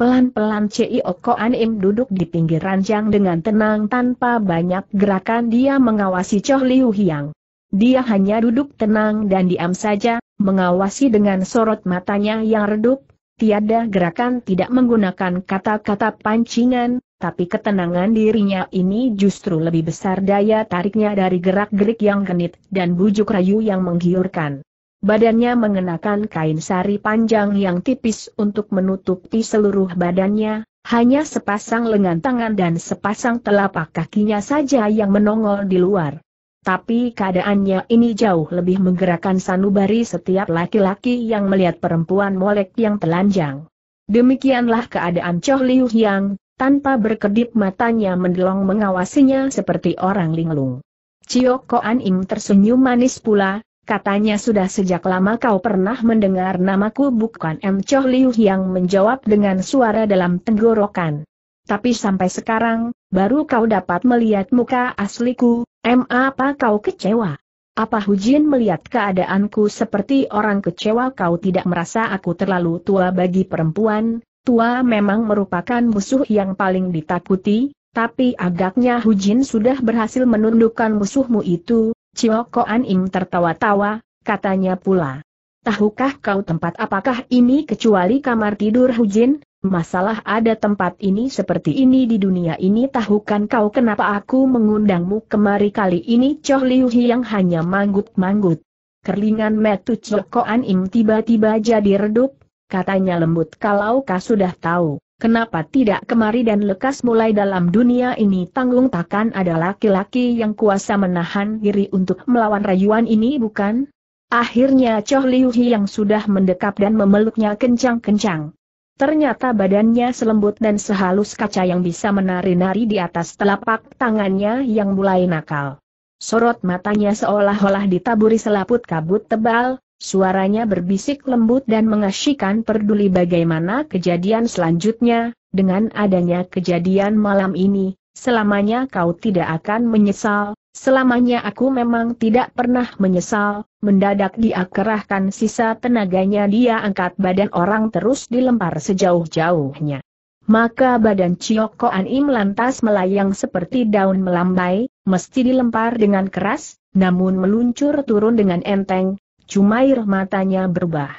Pelan-pelan Cio Koan Im duduk di pinggir ranjang dengan tenang tanpa banyak gerakan dia mengawasi Choh Liu Hiang. Dia hanya duduk tenang dan diam saja, mengawasi dengan sorot matanya yang redup, tiada gerakan tidak menggunakan kata-kata pancingan, tapi ketenangan dirinya ini justru lebih besar daya tariknya dari gerak-gerik yang genit dan bujuk rayu yang menggiurkan. Badannya mengenakan kain sari panjang yang tipis untuk menutupi seluruh badannya, hanya sepasang lengan tangan dan sepasang telapak kakinya saja yang menongol di luar. Tapi keadaannya ini jauh lebih menggerakkan sanubari setiap laki-laki yang melihat perempuan molek yang telanjang. Demikianlah keadaan Choh Liu Yang, tanpa berkedip matanya mendelong mengawasinya seperti orang linglung. Cio Koan Im tersenyum manis pula, Katanya sudah sejak lama kau pernah mendengar namaku bukan M. Choh Liu yang menjawab dengan suara dalam tenggorokan. Tapi sampai sekarang, baru kau dapat melihat muka asliku, em apa kau kecewa? Apa Hujin melihat keadaanku seperti orang kecewa kau tidak merasa aku terlalu tua bagi perempuan? Tua memang merupakan musuh yang paling ditakuti, tapi agaknya Hujin sudah berhasil menundukkan musuhmu itu, Chioko im tertawa-tawa, katanya pula. Tahukah kau tempat apakah ini kecuali kamar tidur Hujin? Masalah ada tempat ini seperti ini di dunia ini tahukan kau kenapa aku mengundangmu kemari kali ini Choh Liu yang hanya manggut-manggut. Kerlingan metu Koan Im tiba-tiba jadi redup, katanya lembut kalau kau sudah tahu, kenapa tidak kemari dan lekas mulai dalam dunia ini tanggung takkan ada laki-laki yang kuasa menahan diri untuk melawan rayuan ini bukan? Akhirnya Choh Liu yang sudah mendekap dan memeluknya kencang-kencang. Ternyata badannya selembut dan sehalus kaca yang bisa menari-nari di atas telapak tangannya yang mulai nakal. Sorot matanya seolah-olah ditaburi selaput kabut tebal, suaranya berbisik lembut dan mengasyikan peduli bagaimana kejadian selanjutnya, dengan adanya kejadian malam ini, Selamanya kau tidak akan menyesal, selamanya aku memang tidak pernah menyesal, mendadak dia kerahkan sisa tenaganya dia angkat badan orang terus dilempar sejauh-jauhnya. Maka badan Cioko Im lantas melayang seperti daun melambai, mesti dilempar dengan keras, namun meluncur turun dengan enteng, cuma air matanya berubah.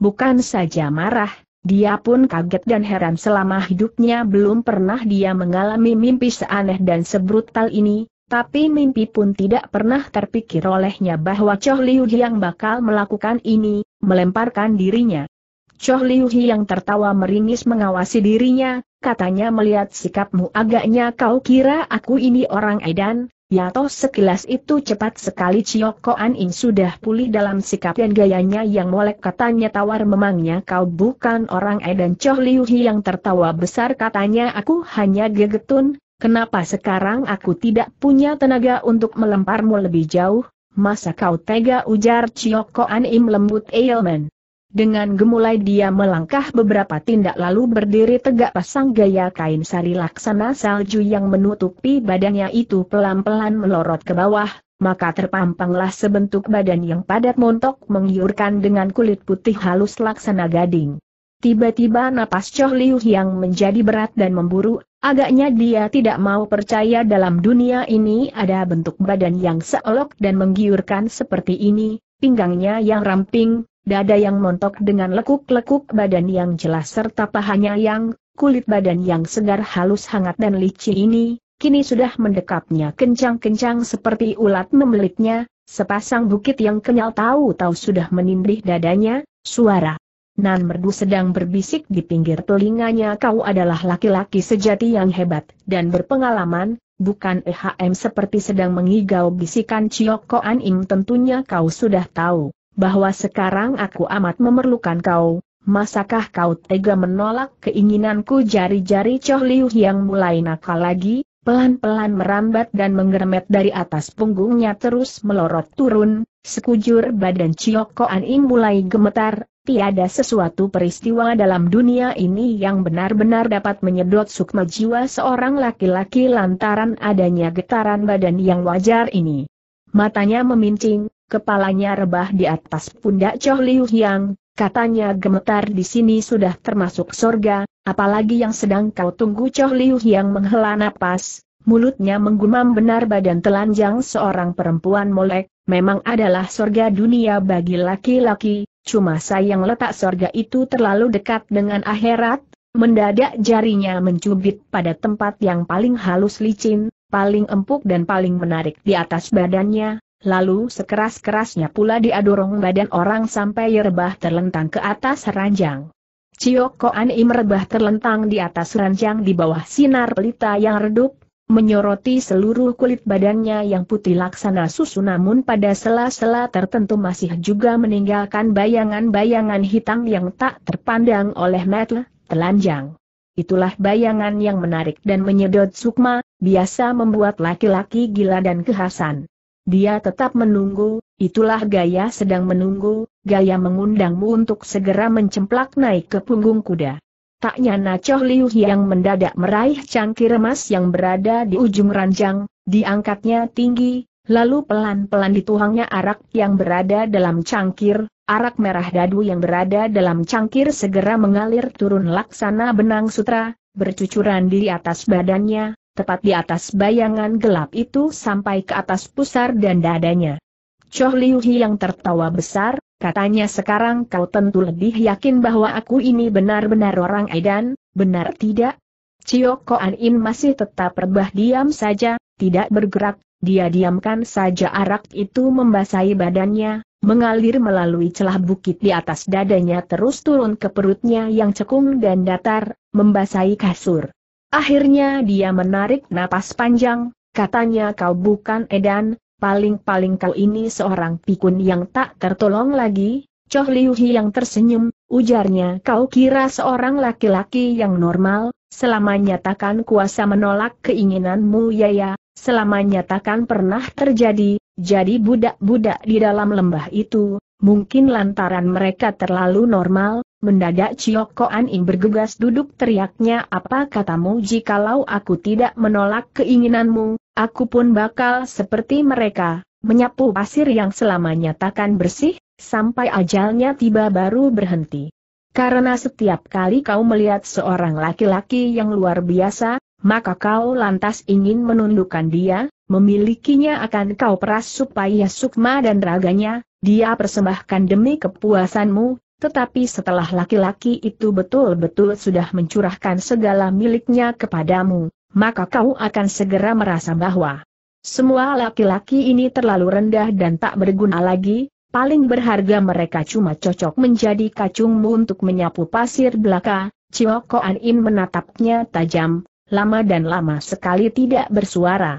Bukan saja marah, dia pun kaget dan heran selama hidupnya belum pernah dia mengalami mimpi seaneh dan sebrutal ini, tapi mimpi pun tidak pernah terpikir olehnya bahwa Choh Liu yang bakal melakukan ini, melemparkan dirinya. Choh Liu yang tertawa meringis mengawasi dirinya, katanya melihat sikapmu agaknya kau kira aku ini orang edan, Ya toh sekilas itu cepat sekali Ko An In sudah pulih dalam sikap dan gayanya yang molek katanya tawar memangnya kau bukan orang E dan Choh Liu Hi yang tertawa besar katanya aku hanya gegetun, kenapa sekarang aku tidak punya tenaga untuk melemparmu lebih jauh, masa kau tega ujar Ko An Im lembut ailman. Dengan gemulai dia melangkah beberapa tindak lalu berdiri tegak pasang gaya kain sari laksana salju yang menutupi badannya itu pelan-pelan melorot ke bawah, maka terpampanglah sebentuk badan yang padat montok menggiurkan dengan kulit putih halus laksana gading. Tiba-tiba napas Choh Liu yang menjadi berat dan memburu, agaknya dia tidak mau percaya dalam dunia ini ada bentuk badan yang seolok dan menggiurkan seperti ini, pinggangnya yang ramping, dada yang montok dengan lekuk-lekuk badan yang jelas serta pahanya yang, kulit badan yang segar halus hangat dan licin ini, kini sudah mendekapnya kencang-kencang seperti ulat memelitnya, sepasang bukit yang kenyal tahu-tahu sudah menindih dadanya, suara. Nan merdu sedang berbisik di pinggir telinganya kau adalah laki-laki sejati yang hebat dan berpengalaman, bukan EHM seperti sedang mengigau bisikan Chiyoko Anim tentunya kau sudah tahu bahwa sekarang aku amat memerlukan kau, masakah kau tega menolak keinginanku jari-jari Choh Liu yang mulai nakal lagi, pelan-pelan merambat dan menggeremet dari atas punggungnya terus melorot turun, sekujur badan Chioko Ing mulai gemetar, tiada sesuatu peristiwa dalam dunia ini yang benar-benar dapat menyedot sukma jiwa seorang laki-laki lantaran adanya getaran badan yang wajar ini. Matanya memincing, Kepalanya rebah di atas pundak Choh Liu Yang, katanya gemetar di sini sudah termasuk sorga, apalagi yang sedang kau tunggu Choh Liu Yang menghela napas, mulutnya menggumam benar badan telanjang seorang perempuan molek, memang adalah sorga dunia bagi laki-laki, cuma sayang letak sorga itu terlalu dekat dengan akhirat, mendadak jarinya mencubit pada tempat yang paling halus licin, paling empuk dan paling menarik di atas badannya, Lalu sekeras-kerasnya pula dia dorong badan orang sampai rebah terlentang ke atas ranjang. Cioko Ani merebah terlentang di atas ranjang di bawah sinar pelita yang redup, menyoroti seluruh kulit badannya yang putih laksana susu namun pada sela-sela tertentu masih juga meninggalkan bayangan-bayangan hitam yang tak terpandang oleh mata, telanjang. Itulah bayangan yang menarik dan menyedot sukma, biasa membuat laki-laki gila dan kehasan. Dia tetap menunggu, itulah gaya sedang menunggu, gaya mengundangmu untuk segera mencemplak naik ke punggung kuda. Tak nyana Choh Liu yang mendadak meraih cangkir emas yang berada di ujung ranjang, diangkatnya tinggi, lalu pelan-pelan dituangnya arak yang berada dalam cangkir, arak merah dadu yang berada dalam cangkir segera mengalir turun laksana benang sutra, bercucuran di atas badannya, tepat di atas bayangan gelap itu sampai ke atas pusar dan dadanya. Choh Liu Hi yang tertawa besar, katanya sekarang kau tentu lebih yakin bahwa aku ini benar-benar orang Edan, benar tidak? Chio Koan In masih tetap rebah diam saja, tidak bergerak, dia diamkan saja arak itu membasahi badannya, mengalir melalui celah bukit di atas dadanya terus turun ke perutnya yang cekung dan datar, membasahi kasur. Akhirnya dia menarik napas panjang, katanya kau bukan edan, paling-paling kau ini seorang pikun yang tak tertolong lagi, Choh Liu yang tersenyum, ujarnya kau kira seorang laki-laki yang normal, selama nyatakan kuasa menolak keinginanmu ya ya, selama nyatakan pernah terjadi, jadi budak-budak di dalam lembah itu, Mungkin lantaran mereka terlalu normal, mendadak Cioko Anim bergegas duduk teriaknya apa katamu jikalau aku tidak menolak keinginanmu, aku pun bakal seperti mereka, menyapu pasir yang selamanya takkan bersih, sampai ajalnya tiba baru berhenti. Karena setiap kali kau melihat seorang laki-laki yang luar biasa, maka kau lantas ingin menundukkan dia, Memilikinya akan kau peras supaya sukma dan raganya, dia persembahkan demi kepuasanmu, tetapi setelah laki-laki itu betul-betul sudah mencurahkan segala miliknya kepadamu, maka kau akan segera merasa bahwa semua laki-laki ini terlalu rendah dan tak berguna lagi, paling berharga mereka cuma cocok menjadi kacungmu untuk menyapu pasir belaka, Chioko Anin menatapnya tajam, lama dan lama sekali tidak bersuara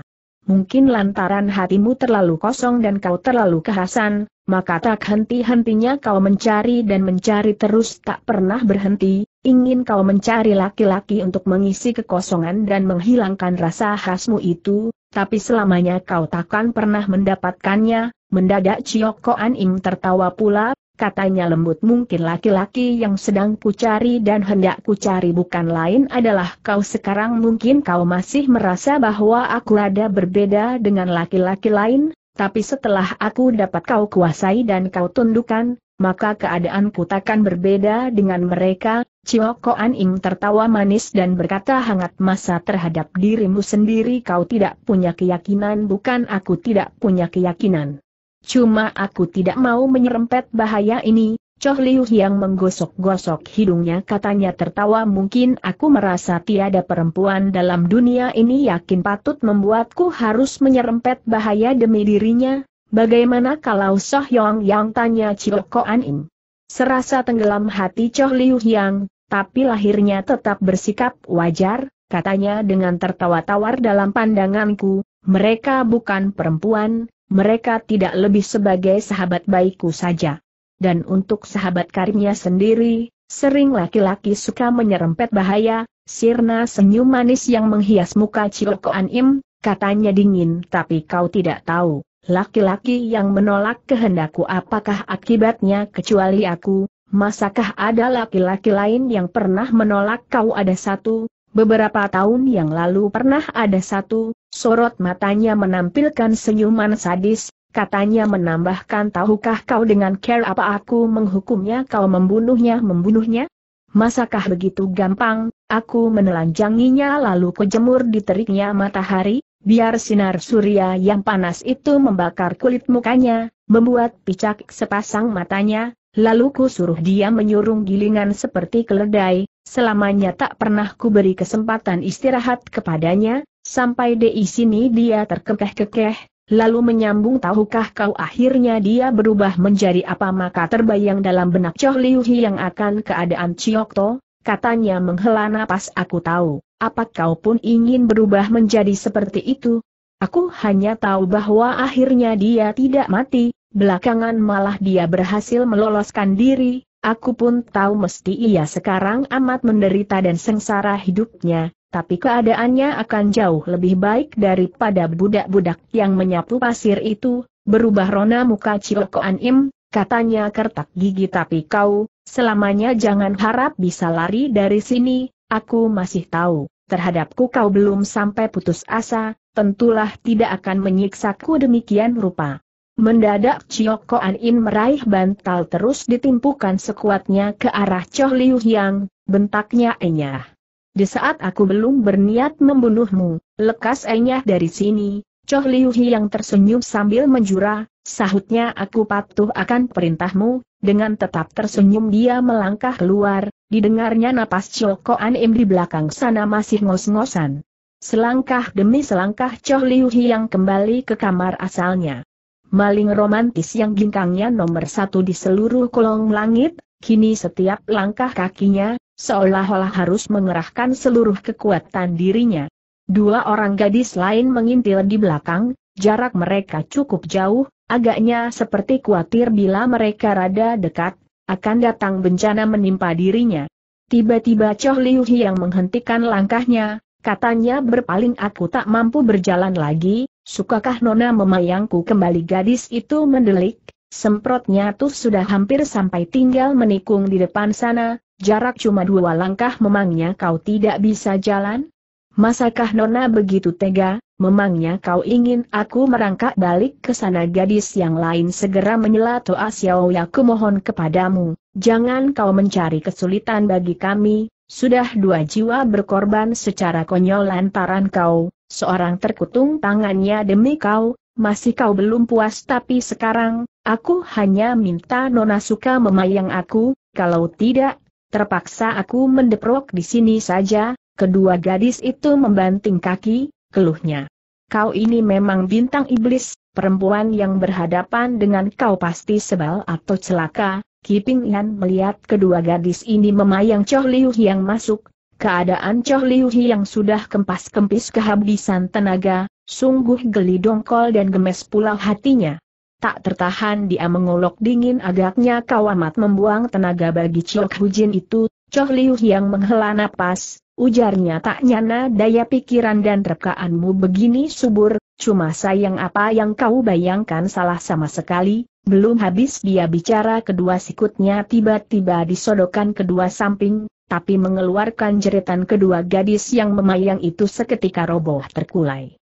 mungkin lantaran hatimu terlalu kosong dan kau terlalu kehasan, maka tak henti-hentinya kau mencari dan mencari terus tak pernah berhenti, ingin kau mencari laki-laki untuk mengisi kekosongan dan menghilangkan rasa khasmu itu, tapi selamanya kau takkan pernah mendapatkannya, mendadak Cio Koan Im tertawa pula, katanya lembut mungkin laki-laki yang sedang kucari dan hendak kucari bukan lain adalah kau sekarang mungkin kau masih merasa bahwa aku ada berbeda dengan laki-laki lain, tapi setelah aku dapat kau kuasai dan kau tundukkan, maka keadaanku takkan berbeda dengan mereka, Cioko Aning tertawa manis dan berkata hangat masa terhadap dirimu sendiri kau tidak punya keyakinan bukan aku tidak punya keyakinan. Cuma aku tidak mau menyerempet bahaya ini, Choh Liu yang menggosok-gosok hidungnya katanya tertawa mungkin aku merasa tiada perempuan dalam dunia ini yakin patut membuatku harus menyerempet bahaya demi dirinya, bagaimana kalau Soh Yong yang tanya Chio Koan Im. Serasa tenggelam hati Choh Liu yang, tapi lahirnya tetap bersikap wajar, katanya dengan tertawa tawar dalam pandanganku, mereka bukan perempuan, mereka tidak lebih sebagai sahabat baikku saja. Dan untuk sahabat karimnya sendiri, sering laki-laki suka menyerempet bahaya, sirna senyum manis yang menghias muka Cioko Anim, katanya dingin tapi kau tidak tahu. Laki-laki yang menolak kehendakku apakah akibatnya kecuali aku, masakah ada laki-laki lain yang pernah menolak kau ada satu, beberapa tahun yang lalu pernah ada satu, Sorot matanya menampilkan senyuman sadis, katanya menambahkan tahukah kau dengan care apa aku menghukumnya kau membunuhnya membunuhnya? Masakah begitu gampang, aku menelanjanginya lalu kejemur di teriknya matahari, biar sinar surya yang panas itu membakar kulit mukanya, membuat picak sepasang matanya, lalu ku suruh dia menyurung gilingan seperti keledai, selamanya tak pernah kuberi kesempatan istirahat kepadanya, Sampai di sini dia terkekeh-kekeh, lalu menyambung tahukah kau akhirnya dia berubah menjadi apa maka terbayang dalam benak Choh Liu Hi yang akan keadaan Chiokto, katanya menghela napas aku tahu, apa kau pun ingin berubah menjadi seperti itu? Aku hanya tahu bahwa akhirnya dia tidak mati, belakangan malah dia berhasil meloloskan diri, aku pun tahu mesti ia sekarang amat menderita dan sengsara hidupnya, tapi keadaannya akan jauh lebih baik daripada budak-budak yang menyapu pasir itu, berubah rona muka Cioko Im, katanya kertak gigi tapi kau, selamanya jangan harap bisa lari dari sini, aku masih tahu, terhadapku kau belum sampai putus asa, tentulah tidak akan menyiksaku demikian rupa. Mendadak Cioko Anin meraih bantal terus ditimpukan sekuatnya ke arah Choh Liu Yang, bentaknya enyah. Di saat aku belum berniat membunuhmu, lekas enyah dari sini, Choh Liu Hi yang tersenyum sambil menjura, sahutnya aku patuh akan perintahmu, dengan tetap tersenyum dia melangkah keluar, didengarnya napas Chokoan Im di belakang sana masih ngos-ngosan. Selangkah demi selangkah Choh Liu Hi yang kembali ke kamar asalnya. Maling romantis yang bintangnya nomor satu di seluruh kolong langit, kini setiap langkah kakinya, seolah-olah harus mengerahkan seluruh kekuatan dirinya. Dua orang gadis lain mengintil di belakang, jarak mereka cukup jauh, agaknya seperti khawatir bila mereka rada dekat, akan datang bencana menimpa dirinya. Tiba-tiba Choh Liu yang menghentikan langkahnya, katanya berpaling aku tak mampu berjalan lagi, sukakah Nona memayangku kembali gadis itu mendelik, semprotnya tuh sudah hampir sampai tinggal menikung di depan sana, Jarak cuma dua langkah memangnya kau tidak bisa jalan? Masakah Nona begitu tega, memangnya kau ingin aku merangkak balik ke sana gadis yang lain segera menyela Toa Xiao ya kumohon kepadamu, jangan kau mencari kesulitan bagi kami, sudah dua jiwa berkorban secara konyol lantaran kau, seorang terkutung tangannya demi kau, masih kau belum puas tapi sekarang, aku hanya minta Nona suka memayang aku, kalau tidak, Terpaksa aku mendeprok di sini saja, kedua gadis itu membanting kaki, keluhnya. Kau ini memang bintang iblis, perempuan yang berhadapan dengan kau pasti sebal atau celaka, Kiping Yan melihat kedua gadis ini memayang Choh Liu yang masuk, keadaan Choh Liu yang sudah kempas-kempis kehabisan tenaga, sungguh geli dongkol dan gemes pula hatinya. Tak tertahan dia mengolok dingin agaknya kau amat membuang tenaga bagi Chok Hujin itu, Chok Liu yang menghela napas, ujarnya tak nyana daya pikiran dan rekaanmu begini subur, cuma sayang apa yang kau bayangkan salah sama sekali, belum habis dia bicara kedua sikutnya tiba-tiba disodokan kedua samping, tapi mengeluarkan jeritan kedua gadis yang memayang itu seketika roboh terkulai.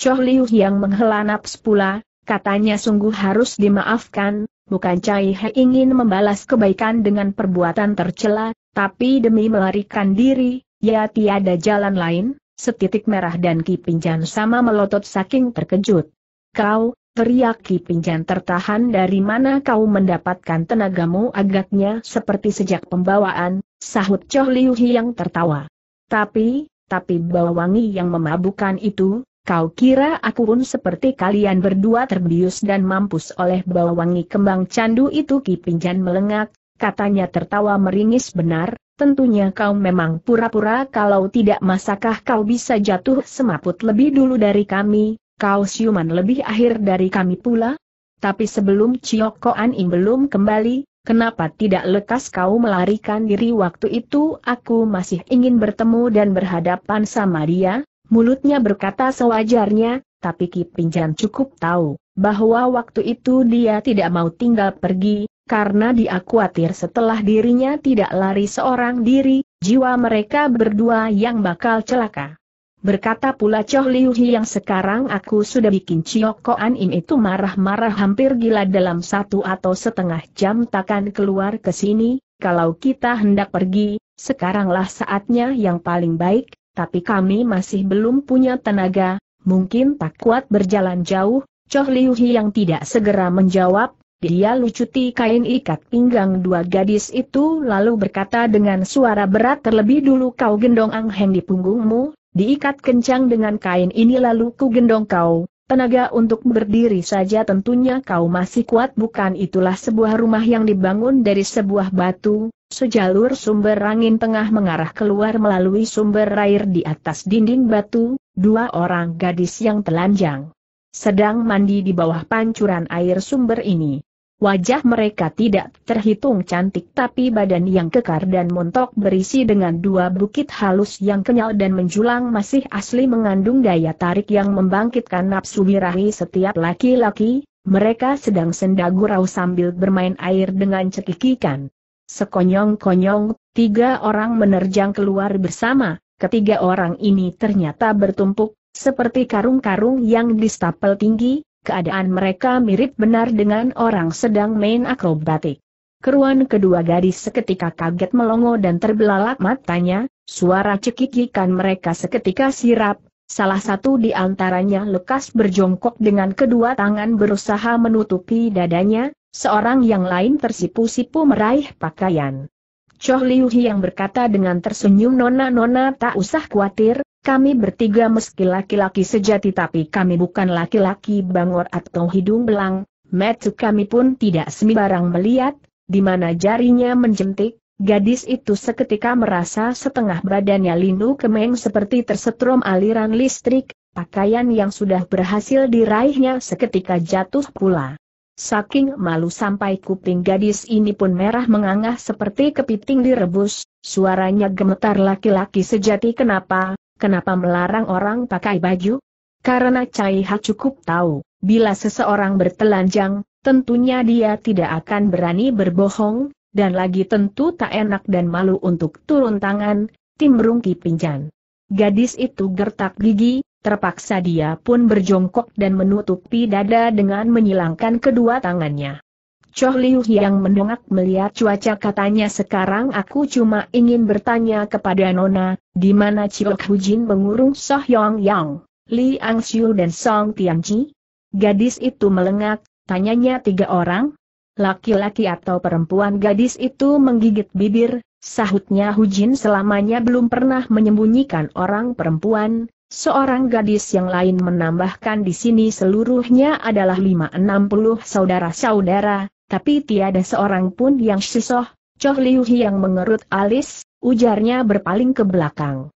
Choh Liu yang menghela napas pula, katanya sungguh harus dimaafkan, bukan Cai He ingin membalas kebaikan dengan perbuatan tercela, tapi demi melarikan diri, ya tiada jalan lain, setitik merah dan Kipinjan sama melotot saking terkejut. Kau, teriak Kipinjan tertahan dari mana kau mendapatkan tenagamu agaknya seperti sejak pembawaan, sahut Choh Liu yang tertawa. Tapi, tapi bau wangi yang memabukan itu, Kau kira aku pun seperti kalian berdua terbius dan mampus oleh bau wangi kembang candu itu Kipinjan melengak, katanya tertawa meringis benar, tentunya kau memang pura-pura kalau tidak masakah kau bisa jatuh semaput lebih dulu dari kami, kau siuman lebih akhir dari kami pula? Tapi sebelum Cioko Anim belum kembali, kenapa tidak lekas kau melarikan diri waktu itu aku masih ingin bertemu dan berhadapan sama dia, Mulutnya berkata sewajarnya, tapi Kipinjan cukup tahu bahwa waktu itu dia tidak mau tinggal pergi, karena dia khawatir setelah dirinya tidak lari seorang diri, jiwa mereka berdua yang bakal celaka. Berkata pula Choh Liu Hi yang sekarang aku sudah bikin Chiok ini Im itu marah-marah hampir gila dalam satu atau setengah jam takkan keluar ke sini, kalau kita hendak pergi, sekaranglah saatnya yang paling baik, tapi kami masih belum punya tenaga, mungkin tak kuat berjalan jauh, Choh Liu Hi yang tidak segera menjawab, dia lucuti kain ikat pinggang dua gadis itu lalu berkata dengan suara berat terlebih dulu kau gendong Ang Heng di punggungmu, diikat kencang dengan kain ini lalu ku gendong kau, Tenaga untuk berdiri saja tentunya kau masih kuat bukan itulah sebuah rumah yang dibangun dari sebuah batu, sejalur sumber angin tengah mengarah keluar melalui sumber air di atas dinding batu, dua orang gadis yang telanjang. Sedang mandi di bawah pancuran air sumber ini. Wajah mereka tidak terhitung cantik tapi badan yang kekar dan montok berisi dengan dua bukit halus yang kenyal dan menjulang masih asli mengandung daya tarik yang membangkitkan nafsu birahi setiap laki-laki, mereka sedang senda gurau sambil bermain air dengan cekikikan. Sekonyong-konyong, tiga orang menerjang keluar bersama, ketiga orang ini ternyata bertumpuk, seperti karung-karung yang distapel tinggi, Keadaan mereka mirip benar dengan orang sedang main akrobatik. Keruan kedua gadis seketika kaget melongo dan terbelalak matanya, suara cekikikan mereka seketika sirap, salah satu di antaranya lekas berjongkok dengan kedua tangan berusaha menutupi dadanya, seorang yang lain tersipu-sipu meraih pakaian. Choh Liu Hi yang berkata dengan tersenyum nona-nona tak usah khawatir, kami bertiga meski laki-laki sejati tapi kami bukan laki-laki bangor atau hidung belang, Matsu kami pun tidak sembarang melihat, di mana jarinya menjentik, gadis itu seketika merasa setengah badannya lindu kemeng seperti tersetrum aliran listrik, pakaian yang sudah berhasil diraihnya seketika jatuh pula. Saking malu sampai kuping gadis ini pun merah mengangah seperti kepiting direbus, suaranya gemetar laki-laki sejati kenapa, Kenapa melarang orang pakai baju? Karena Cai Ha cukup tahu, bila seseorang bertelanjang, tentunya dia tidak akan berani berbohong, dan lagi tentu tak enak dan malu untuk turun tangan, timbrung Pinjan. Gadis itu gertak gigi, terpaksa dia pun berjongkok dan menutupi dada dengan menyilangkan kedua tangannya. Choh Liu yang mendongak melihat cuaca katanya sekarang aku cuma ingin bertanya kepada Nona, di mana Chiok Jin mengurung Soh Yong Yang, Li Ang Siu dan Song Tianji? Gadis itu melengak, tanyanya tiga orang. Laki-laki atau perempuan gadis itu menggigit bibir, sahutnya Hu Jin selamanya belum pernah menyembunyikan orang perempuan, Seorang gadis yang lain menambahkan di sini seluruhnya adalah 560 saudara-saudara, tapi tiada seorang pun yang sisoh, Choh Liu yang mengerut alis, ujarnya berpaling ke belakang.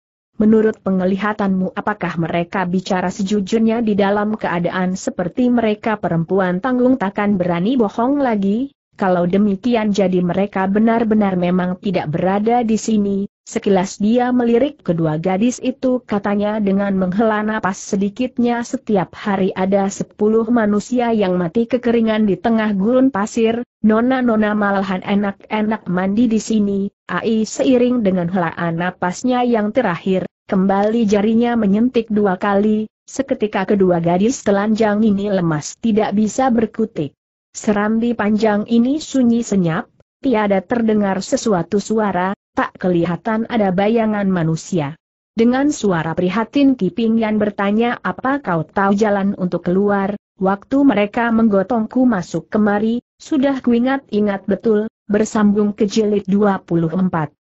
Menurut penglihatanmu apakah mereka bicara sejujurnya di dalam keadaan seperti mereka perempuan tanggung takkan berani bohong lagi? Kalau demikian jadi mereka benar-benar memang tidak berada di sini, Sekilas dia melirik kedua gadis itu katanya dengan menghela napas sedikitnya setiap hari ada sepuluh manusia yang mati kekeringan di tengah gurun pasir, nona-nona malahan enak-enak mandi di sini, AI seiring dengan helaan napasnya yang terakhir, kembali jarinya menyentik dua kali, seketika kedua gadis telanjang ini lemas tidak bisa berkutik. Serambi panjang ini sunyi senyap, tiada terdengar sesuatu suara, tak kelihatan ada bayangan manusia. Dengan suara prihatin Kiping Yan bertanya apa kau tahu jalan untuk keluar, waktu mereka menggotongku masuk kemari, sudah kuingat-ingat betul, bersambung ke jilid 24.